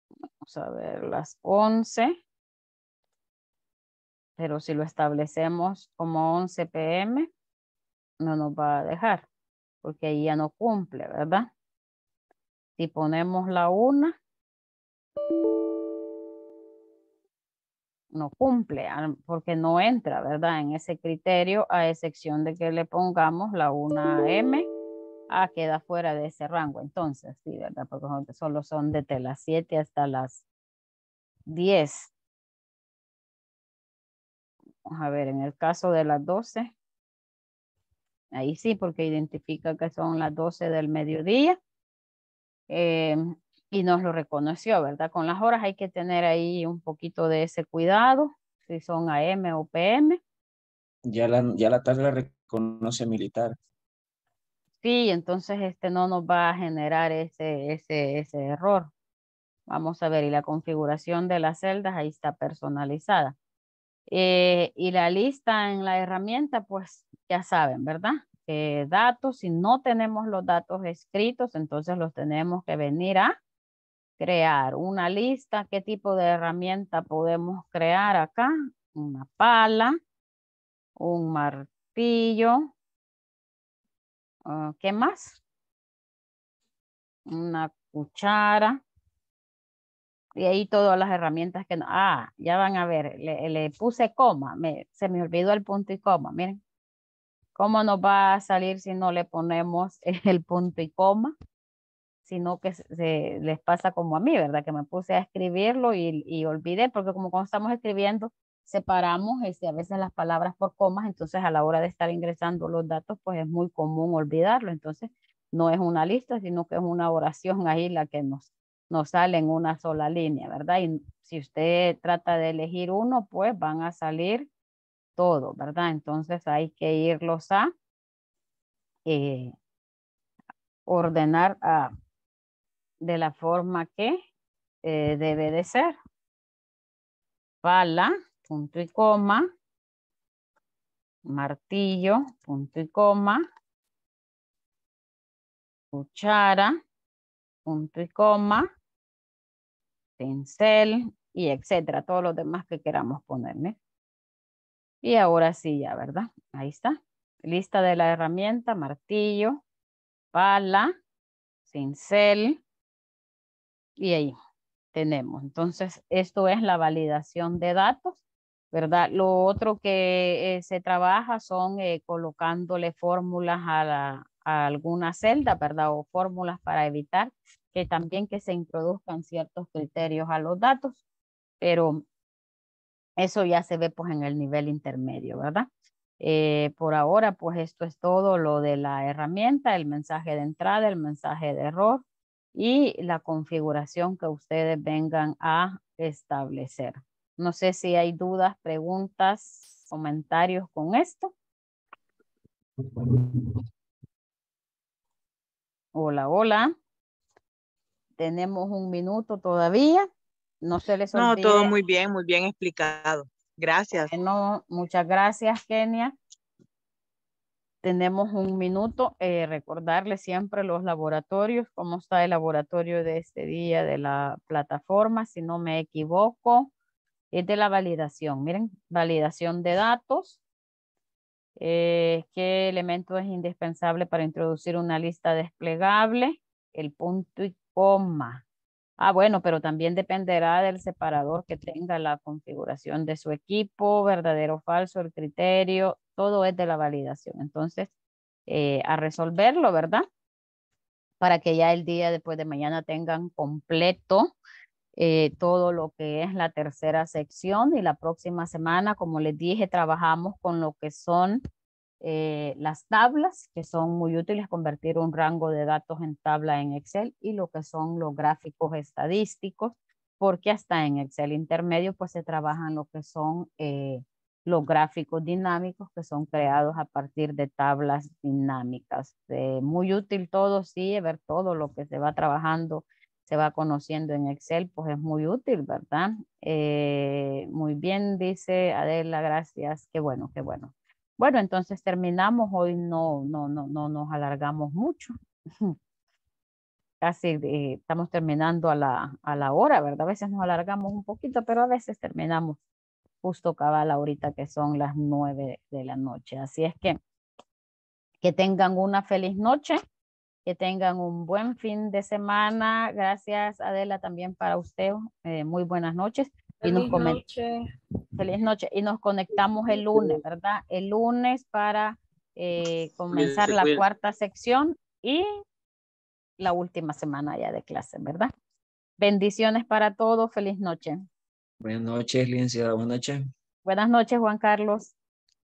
vamos a ver, las 11? Pero si lo establecemos como 11 pm, no nos va a dejar, porque ahí ya no cumple, ¿verdad? Si ponemos la una, no cumple, porque no entra, ¿verdad? En ese criterio, a excepción de que le pongamos la 1M, a ah, queda fuera de ese rango. Entonces, sí, ¿verdad? Porque solo son desde las 7 hasta las 10. Vamos a ver, en el caso de las 12, ahí sí, porque identifica que son las 12 del mediodía eh, y nos lo reconoció, ¿verdad? Con las horas hay que tener ahí un poquito de ese cuidado, si son AM o PM. Ya la, ya la tarde reconoce militar. Sí, entonces este no nos va a generar ese, ese, ese error. Vamos a ver, y la configuración de las celdas ahí está personalizada. Eh, y la lista en la herramienta, pues ya saben, ¿verdad? Eh, datos. Si no tenemos los datos escritos, entonces los tenemos que venir a crear una lista. ¿Qué tipo de herramienta podemos crear acá? Una pala, un martillo. Ah, ¿Qué más? Una cuchara. Y ahí todas las herramientas que... ah, ya van a ver, le, puse coma, se me olvidó el punto y coma, miren. ¿Cómo nos va a salir si no le ponemos <laughs> el punto y coma? Sino que se, les pasa como a mí, ¿verdad? Que me puse a escribirlo y, olvidé, porque como cuando estamos escribiendo, separamos este, a veces las palabras por comas, entonces a la hora de estar ingresando los datos, pues es muy común olvidarlo. Entonces, no es una lista, sino que es una oración ahí la que nos, nos sale en una sola línea, ¿verdad? Y si usted trata de elegir uno, pues van a salir todo, ¿verdad? Entonces hay que irlos a eh, ordenar ah, de la forma que eh, debe de ser. Pala, punto y coma. Martillo, punto y coma. Cuchara, punto y coma. Pincel y etcétera, todos los demás que queramos ponerle. Y ahora sí ya, ¿verdad? Ahí está. Lista de la herramienta, martillo, pala, cincel. Y ahí tenemos. Entonces, esto es la validación de datos, ¿verdad? Lo otro que eh, se trabaja son eh, colocándole fórmulas a, a alguna celda, ¿verdad? O fórmulas para evitar que también que se introduzcan ciertos criterios a los datos. Pero eso ya se ve pues en el nivel intermedio, ¿verdad? Eh, por ahora, pues esto es todo lo de la herramienta, el mensaje de entrada, el mensaje de error y la configuración que ustedes vengan a establecer. No sé si hay dudas, preguntas, comentarios con esto. Hola, hola. Tenemos un minuto todavía. No se les olvide. No, todo muy bien, muy bien explicado. Gracias. no muchas gracias, Kenia. Tenemos un minuto. Eh, recordarle siempre los laboratorios, cómo está el laboratorio de este día de la plataforma, si no me equivoco. Es de la validación. Miren, validación de datos. Eh, ¿Qué elemento es indispensable para introducir una lista desplegable? El punto y coma. Ah, bueno, pero también dependerá del separador que tenga la configuración de su equipo, verdadero o falso, el criterio, todo es de la validación. Entonces, eh, a resolverlo, ¿verdad? Para que ya el día después de mañana tengan completo eh, todo lo que es la tercera sección y la próxima semana, como les dije, trabajamos con lo que son eh, las tablas, que son muy útiles, convertir un rango de datos en tabla en Excel y lo que son los gráficos estadísticos, porque hasta en Excel intermedio pues se trabajan lo que son eh, los gráficos dinámicos que son creados a partir de tablas dinámicas. Eh, muy útil todo, sí, ver todo lo que se va trabajando, se va conociendo en Excel, pues es muy útil, ¿verdad? muy bien, dice Adela, gracias, qué bueno, qué bueno. Bueno, entonces terminamos hoy, no, no, no, no nos alargamos mucho. <laughs> Casi eh, estamos terminando a la, a la hora, ¿verdad? A veces nos alargamos un poquito, pero a veces terminamos justo cabal ahorita que son las nueve de la noche. Así es que que tengan una feliz noche, que tengan un buen fin de semana. Gracias, Adela, también para usted. Eh, muy buenas noches. Y nos Feliz noche. Y nos conectamos el lunes, ¿verdad? El lunes para eh, comenzar la cuarta sección y la última semana ya de clase, ¿verdad? Bendiciones para todos. Feliz noche. Buenas noches, licenciada. Buenas noches. Buenas noches, Juan Carlos.